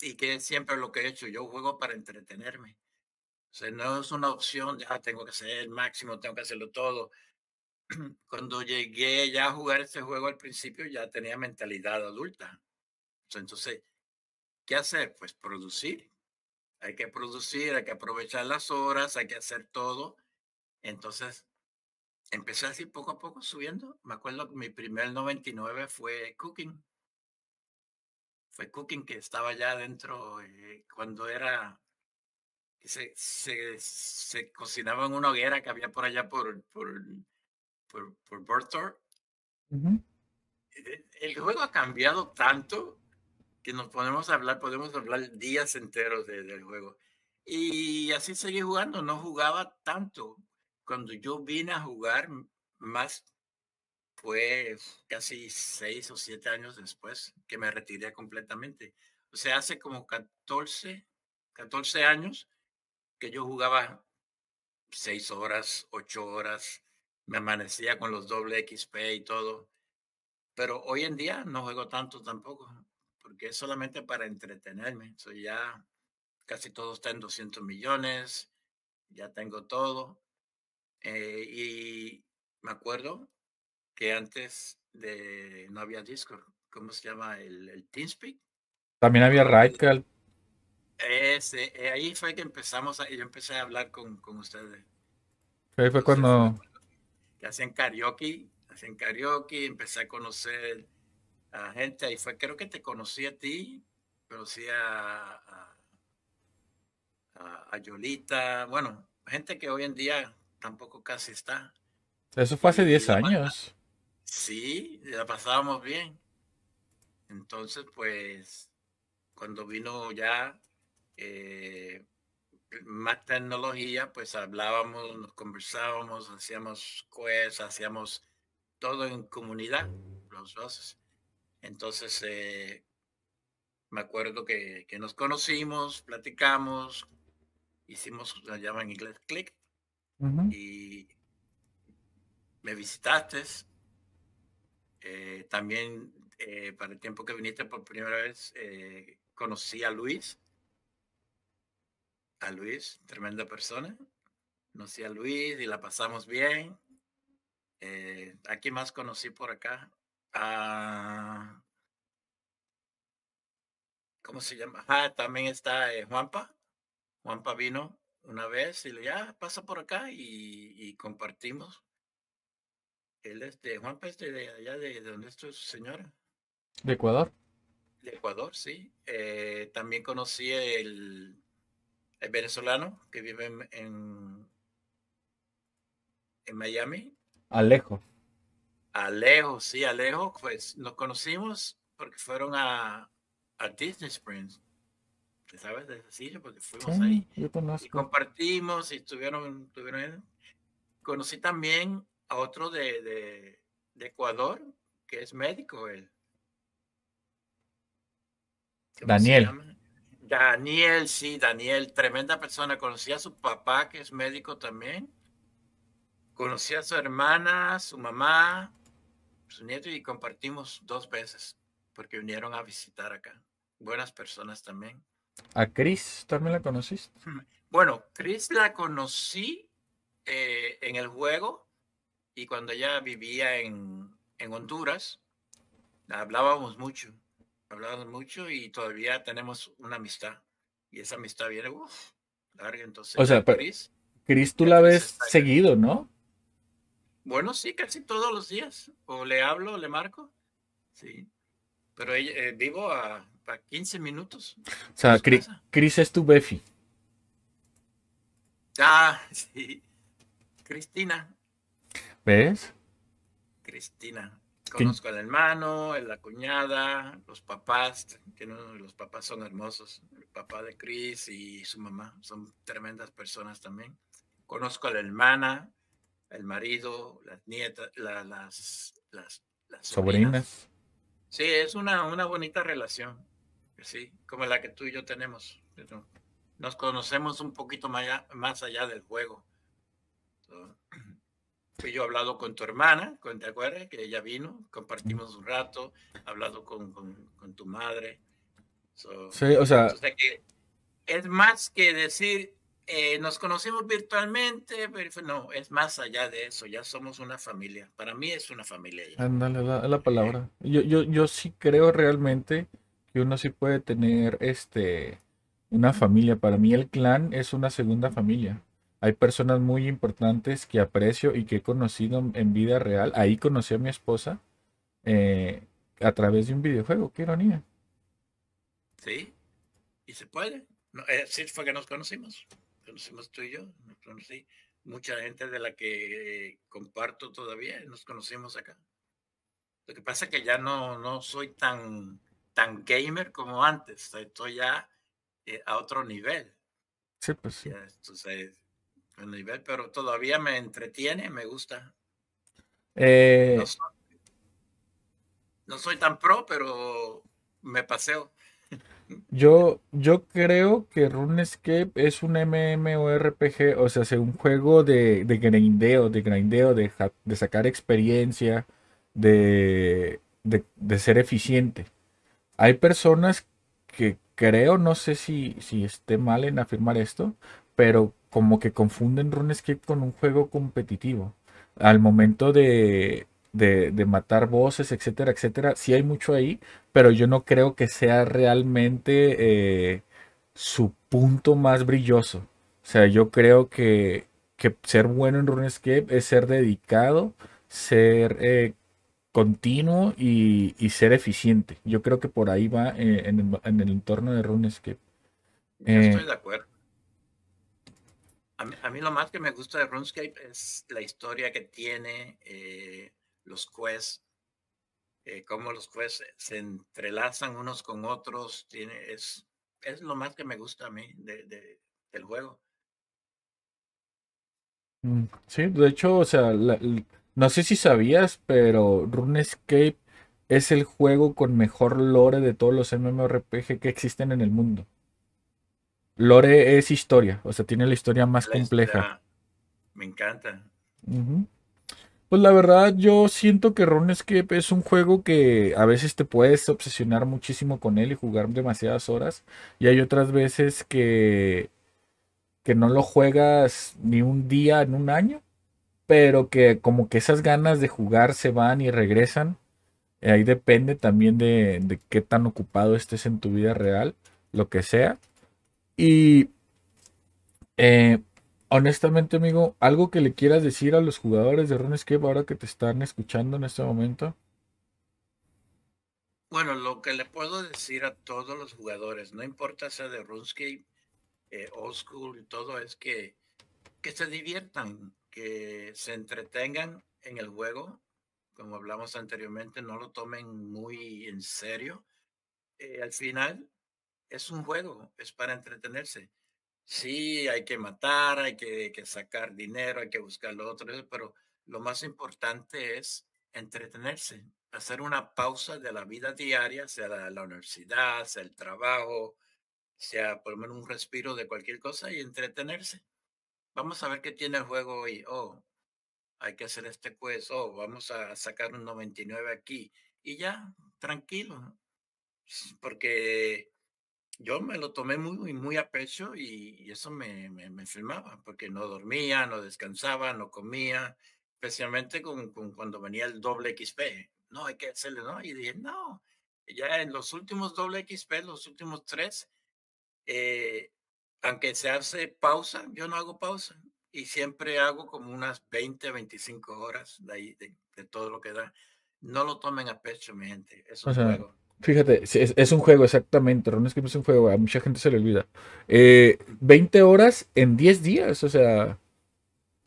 Y que siempre lo que he hecho, yo juego para entretenerme. O sea, no es una opción ya ah, tengo que ser el máximo, tengo que hacerlo todo. Cuando llegué ya a jugar ese juego al principio, ya tenía mentalidad adulta. Entonces, ¿Qué hacer? Pues producir. Hay que producir, hay que aprovechar las horas, hay que hacer todo. Entonces, empecé así poco a poco subiendo. Me acuerdo que mi primer 99 fue cooking. Fue cooking que estaba allá dentro eh, cuando era se, se, cocinaba en una hoguera que había por allá por, por, por, por eh, el, juego ha cambiado tanto que nos ponemos a hablar, podemos hablar días enteros del juego. Y así seguí jugando, no jugaba tanto. Cuando yo vine a jugar más fue casi seis o siete años después que me retiré completamente. O sea, hace como 14, 14 años que yo jugaba seis horas, ocho horas, me amanecía con los doble XP y todo. Pero hoy en día no juego tanto tampoco porque es solamente para entretenerme. So ya casi todo está en 200 millones, ya tengo todo. Eh, y me acuerdo que antes de no había Discord. ¿Cómo se llama? ¿El, TeamSpeak? También había Raikal Ese, eh, ahí fue que empezamos, yo empecé a hablar con, ustedes. Ahí fue cuando... que hacían karaoke, hacían karaoke, empecé a conocer gente. Ahí fue, creo que te conocí a ti, conocí a, a, Yolita, bueno, gente que hoy en día tampoco casi está. Eso fue hace 10 años. Sí, la pasábamos bien. Entonces, pues, cuando vino ya eh, más tecnología, pues hablábamos, nos conversábamos, hacíamos cosas, hacíamos todo en comunidad, los dos. Entonces, eh, me acuerdo que, nos conocimos, platicamos, hicimos, la llama en inglés, click, y me visitaste. Eh, también, eh, para el tiempo que viniste por primera vez, conocí a Luis. A Luis, tremenda persona. Conocí a Luis y la pasamos bien. Aquí ¿A quién más conocí por acá? Ah, ¿Cómo se llama? Ah, también está eh, Juanpa. Juanpa vino una vez y ya ah, pasa por acá y, compartimos. Él este, Juanpa, es de allá de, donde es su señora. ¿De Ecuador? De Ecuador, sí. Eh, también conocí el, venezolano que vive en, en Miami. Alejo. Alejo, sí, Alejo, pues nos conocimos porque fueron a, a Disney Springs. ¿Sabes de ese sitio? Porque fuimos ahí. y compartimos y estuvieron, Conocí también a otro de, de Ecuador, que es médico él. Daniel. Daniel, sí, Daniel, tremenda persona. Conocí a su papá, que es médico también. Conocí a su hermana, su mamá, su pues, nieto y compartimos dos veces porque vinieron a visitar acá. Buenas personas también. ¿A Chris también la conociste? Bueno, Chris la conocí eh, en el juego y cuando ella vivía en, en Honduras, hablábamos mucho, hablábamos mucho y todavía tenemos una amistad. Y esa amistad viene, larga entonces. O sea, tú la ves seguido, ¿no? Bueno, sí, casi todos los días. O le hablo, le marco. Sí. Pero eh, vivo a, a, 15 minutos. O sea, Cris es tu Befi. Ah, sí. Cristina. ¿Ves? Cristina. Conozco al hermano, a la cuñada, los papás, que los papás son hermosos. El papá de Chris y su mamá son tremendas personas también. Conozco a la hermana, el marido, las nietas, las, las, sobrinas. Sí, es una, bonita relación, sí, como la que tú y yo tenemos. Nos conocemos un poquito más allá, más allá del juego. yo he hablado con tu hermana, con, ¿te acuerdas? Que ella vino, compartimos un rato, hablado con, tu madre. sí, o sea... Es más que decir, eh, nos conocimos virtualmente, pero no, es más allá de eso, ya somos una familia. Para mí es una familia. Ándale, la, la eh, palabra. Yo, yo, sí creo realmente que uno sí puede tener este una familia. Para mí el clan es una segunda familia. Hay personas muy importantes que aprecio y que he conocido en vida real. Ahí conocí a mi esposa eh, a través de un videojuego. Qué ironía. Sí, y se puede. sí fue que nos conocimos conocemos tú y yo, nos conocí mucha gente de la que eh, comparto todavía, nos conocimos acá. Lo que pasa es que ya no, no soy tan, tan gamer como antes, estoy ya eh, a otro nivel. Sí, pues sí. entonces, nivel, pero todavía me entretiene, me gusta. Eh. no soy tan pro, pero me paseo. Yo, yo creo que RuneScape es un MMORPG, o sea, es un juego de, de grindeo, de grindeo, de, sacar experiencia, de, ser eficiente. Hay personas que creo, no sé si, si esté mal en afirmar esto, pero como que confunden RuneScape con un juego competitivo. Al momento de, de, matar voces, etcétera, etcétera. Sí hay mucho ahí, pero yo no creo que sea realmente eh, su punto más brilloso. O sea, yo creo que, ser bueno en RuneScape es ser dedicado, ser eh, continuo y, ser eficiente. Yo creo que por ahí va eh, en, el, entorno de RuneScape. Yo estoy de acuerdo. A mí, lo más que me gusta de RuneScape es la historia que tiene, los quests, eh, cómo los quests se entrelazan unos con otros, tiene, es, es lo más que me gusta a mí del juego. Mm, sí, de hecho, o sea, no sé si sabías, pero RuneScape es el juego con mejor lore de todos los MMORPG que existen en el mundo. Lore es historia, o sea, tiene la historia más compleja. Ah, me encanta. Pues la verdad, yo siento que RuneScape es un juego que a veces te puedes obsesionar muchísimo con él y jugar demasiadas horas. Y hay otras veces que, que no lo juegas ni un día en un año, pero que como que esas ganas de jugar se van y regresan. Eh, ahí depende también de, de qué tan ocupado estés en tu vida real, lo que sea. Y eh, honestamente, amigo, algo que le quieras decir a los jugadores de RuneScape ahora que te están escuchando en este momento. Bueno, lo que le puedo decir a todos los jugadores, no importa sea de RuneScape, eh, Old School y todo, es que, que se diviertan, que se entretengan en el juego, como hablamos anteriormente, no lo tomen muy en serio. Eh, al final, es un juego, es para entretenerse sí, hay que matar, hay que, sacar dinero, hay que buscar lo otro, pero lo más importante es entretenerse, hacer una pausa de la vida diaria, sea la, universidad, sea el trabajo, sea por lo menos un respiro de cualquier cosa y entretenerse. Vamos a ver qué tiene el juego hoy. Oh, hay que hacer este juez. Oh, vamos a sacar un 99 aquí. Y ya, tranquilo. Porque yo me lo tomé muy, muy a pecho y, eso me, me, me, porque no dormía, no descansaba, no comía, especialmente con, con, cuando venía el doble XP. No, hay que hacerle, ¿no? Y dije, no, ya en los últimos doble XP, los últimos tres, eh, aunque se hace pausa, yo no hago pausa. Y siempre hago como unas 20, 25 horas de ahí, de, todo lo que da. No lo tomen a pecho, mi gente. Eso o sea, Fíjate, es, un juego, exactamente. RuneScape es un juego, a mucha gente se le olvida. 20 eh, horas en 10 días, o sea.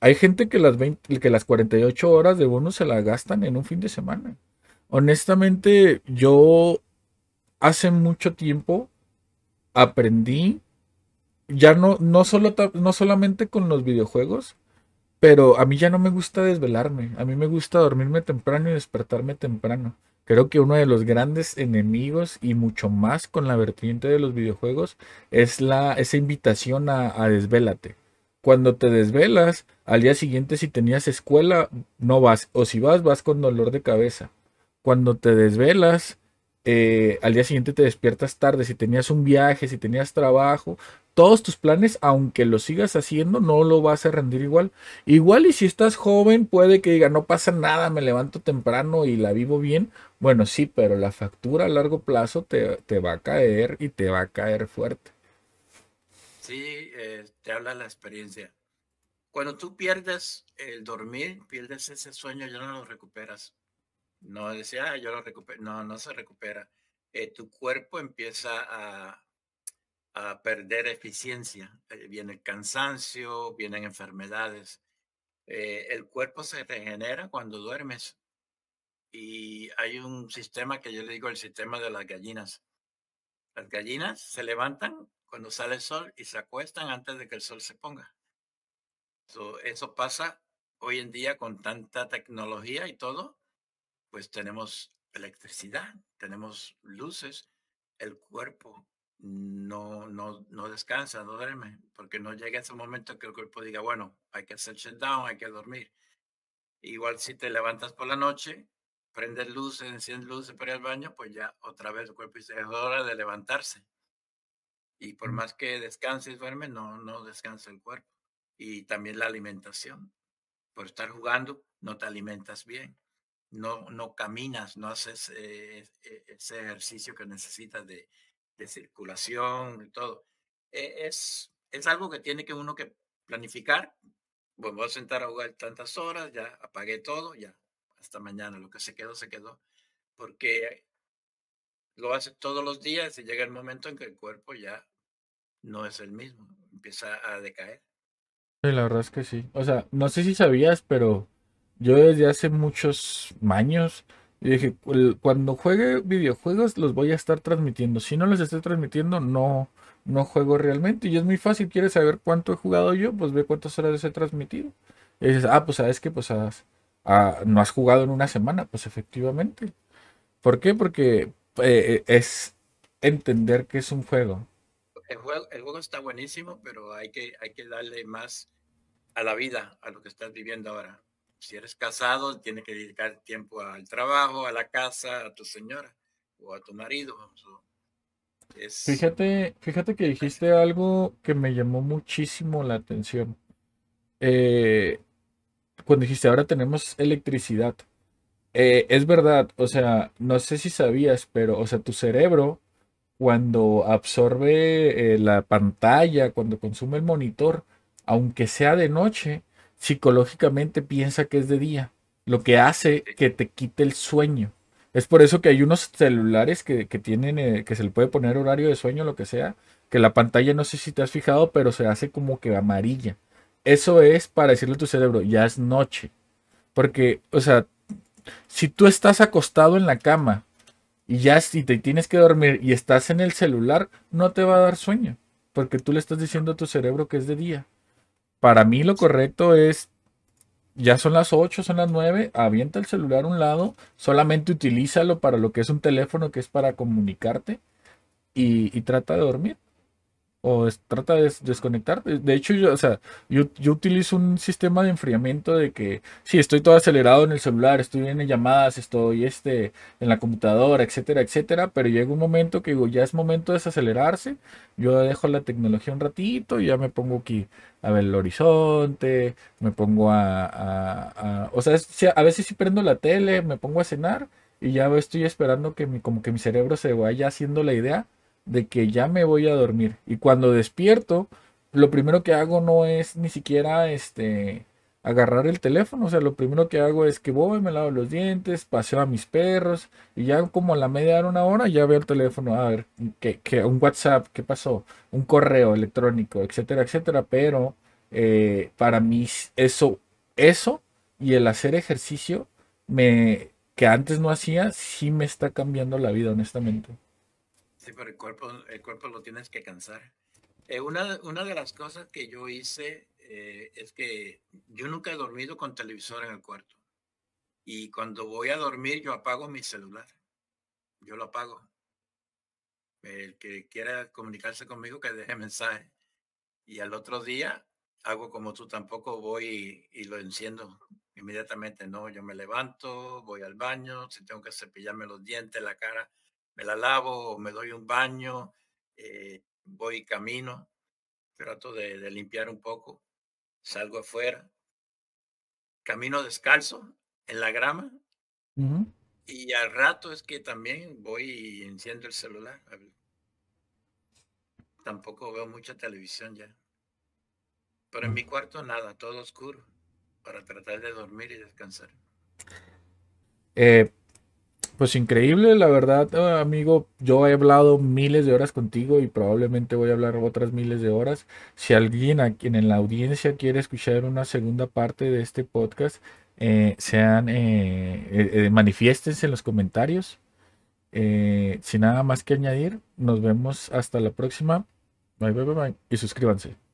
Hay gente que las, que las 48 horas de bono se la gastan en un fin de semana. Honestamente, yo hace mucho tiempo aprendí, ya no, no, solo, no solamente con los videojuegos, pero a mí ya no me gusta desvelarme. A mí me gusta dormirme temprano y despertarme temprano. Creo que uno de los grandes enemigos y mucho más con la vertiente de los videojuegos es la, esa invitación a, a Cuando te desvelas, al día siguiente si tenías escuela, no vas. O si vas, vas con dolor de cabeza. Cuando te desvelas, eh, al día siguiente te despiertas tarde. Si tenías un viaje, si tenías trabajo, todos tus planes, aunque lo sigas haciendo, no lo vas a rendir igual. Igual y si estás joven, puede que diga, no pasa nada, me levanto temprano y la vivo bien, bueno, sí, pero la factura a largo plazo te, va a caer y te va a caer fuerte. Sí, eh, te habla la experiencia. Cuando tú pierdes el dormir, pierdes ese sueño, ya no lo recuperas. No decía, ah, yo lo recupero. No, no se recupera. Eh, tu cuerpo empieza a, perder eficiencia. Eh, viene cansancio, vienen enfermedades. el cuerpo se regenera cuando duermes y hay un sistema que yo le digo el sistema de las gallinas. Las gallinas se levantan cuando sale el sol y se acuestan antes de que el sol se ponga. eso pasa hoy en día con tanta tecnología y todo, pues tenemos electricidad, tenemos luces, el cuerpo no, no, no descansa, no duerme, porque no llega ese momento que el cuerpo diga, bueno, hay que hacer shutdown, hay que dormir. Igual si te levantas por la noche, prendes luces, enciendes luces para ir al baño, pues ya otra vez el cuerpo dice, es hora de levantarse. Y por más que descanses, y no, no descansa el cuerpo. Y también la alimentación. Por estar jugando, no te alimentas bien. No, no caminas, no haces eh, eh, ese ejercicio que necesitas de, circulación y todo. E, es, algo que tiene que uno que planificar. Bueno, voy a sentar a jugar tantas horas, ya apagué todo, ya hasta mañana, lo que se quedó, se quedó, porque lo hace todos los días y llega el momento en que el cuerpo ya no es el mismo, empieza a decaer. Sí, la verdad es que sí. O sea, no sé si sabías, pero yo desde hace muchos años dije, pues, cuando juegue videojuegos los voy a estar transmitiendo. Si no los estoy transmitiendo, no, no juego realmente. Y es muy fácil, quieres saber cuánto he jugado yo, pues ve cuántas horas he transmitido. Y dices, ah, pues sabes que pues no has jugado en una semana, pues efectivamente. ¿Por qué? Porque eh, eh, es entender que es un juego. El, juego. el juego, está buenísimo, pero hay que, hay que darle más a la vida, a lo que estás viviendo ahora. Si eres casado, tienes que dedicar tiempo al trabajo, a la casa, a tu señora o a tu marido. Fíjate, fíjate que dijiste algo que me llamó muchísimo la atención. Eh, cuando dijiste, ahora tenemos electricidad. Eh, es verdad, o sea, no sé si sabías, pero, o sea, tu cerebro, cuando absorbe eh, la pantalla, cuando consume el monitor, aunque sea de noche, psicológicamente piensa que es de día, lo que hace que te quite el sueño. Es por eso que hay unos celulares que, tienen, eh, que se le puede poner horario de sueño, lo que sea, que la pantalla, no sé si te has fijado, pero se hace como que amarilla. Eso es para decirle a tu cerebro, ya es noche. Porque, o sea, si tú estás acostado en la cama y ya si te tienes que dormir y estás en el celular, no te va a dar sueño. Porque tú le estás diciendo a tu cerebro que es de día. Para mí lo correcto es, ya son las 8, son las 9, avienta el celular a un lado, solamente utilízalo para lo que es un teléfono, que es para comunicarte, y trata de dormir o trata de desconectar. De hecho, yo, o sea, yo, utilizo un sistema de enfriamiento de que si estoy todo acelerado en el celular, estoy en llamadas, estoy este, en la computadora, etcétera, etcétera, pero llega un momento que digo, ya es momento de desacelerarse, yo dejo la tecnología un ratito y ya me pongo aquí a ver el horizonte, me pongo a... a, o sea, a veces si prendo la tele, me pongo a cenar y ya estoy esperando que mi, como que mi cerebro se vaya haciendo la idea de que ya me voy a dormir. Y cuando despierto, lo primero que hago no es ni siquiera este agarrar el teléfono. O sea, lo primero que hago es que voy, me lavo los dientes, paseo a mis perros y ya como a la media hora, una hora, ya veo el teléfono, a ver, que, un WhatsApp, ¿qué pasó? Un correo electrónico, etcétera, etcétera. Pero eh, para mí eso, eso y el hacer ejercicio me que antes no hacía, sí me está cambiando la vida, honestamente. Sí, pero el cuerpo, el cuerpo lo tienes que cansar. Eh, una, de las cosas que yo hice eh, es que yo nunca he dormido con televisor en el cuarto. Y cuando voy a dormir, yo apago mi celular. Yo lo apago. El que quiera comunicarse conmigo, que deje mensaje. Y al otro día, hago como tú, tampoco voy y lo enciendo inmediatamente. No, yo me levanto, voy al baño, si tengo que cepillarme los dientes, la cara, me la lavo, me doy un baño, eh, voy camino, trato de, limpiar un poco, salgo afuera, camino descalzo en la grama y al rato es que también voy y enciendo el celular. Tampoco veo mucha televisión ya. Pero en mm. mi cuarto nada, todo oscuro, para tratar de dormir y descansar. Eh, pues increíble, la verdad, ah, amigo. Yo he hablado miles de horas contigo y probablemente voy a hablar otras miles de horas. Si alguien a quien en la audiencia quiere escuchar una segunda parte de este podcast, eh, sean eh, eh, eh, manifiéstense en los comentarios. sin nada más que añadir, nos vemos hasta la próxima. Bye, bye, bye, bye. Y suscríbanse.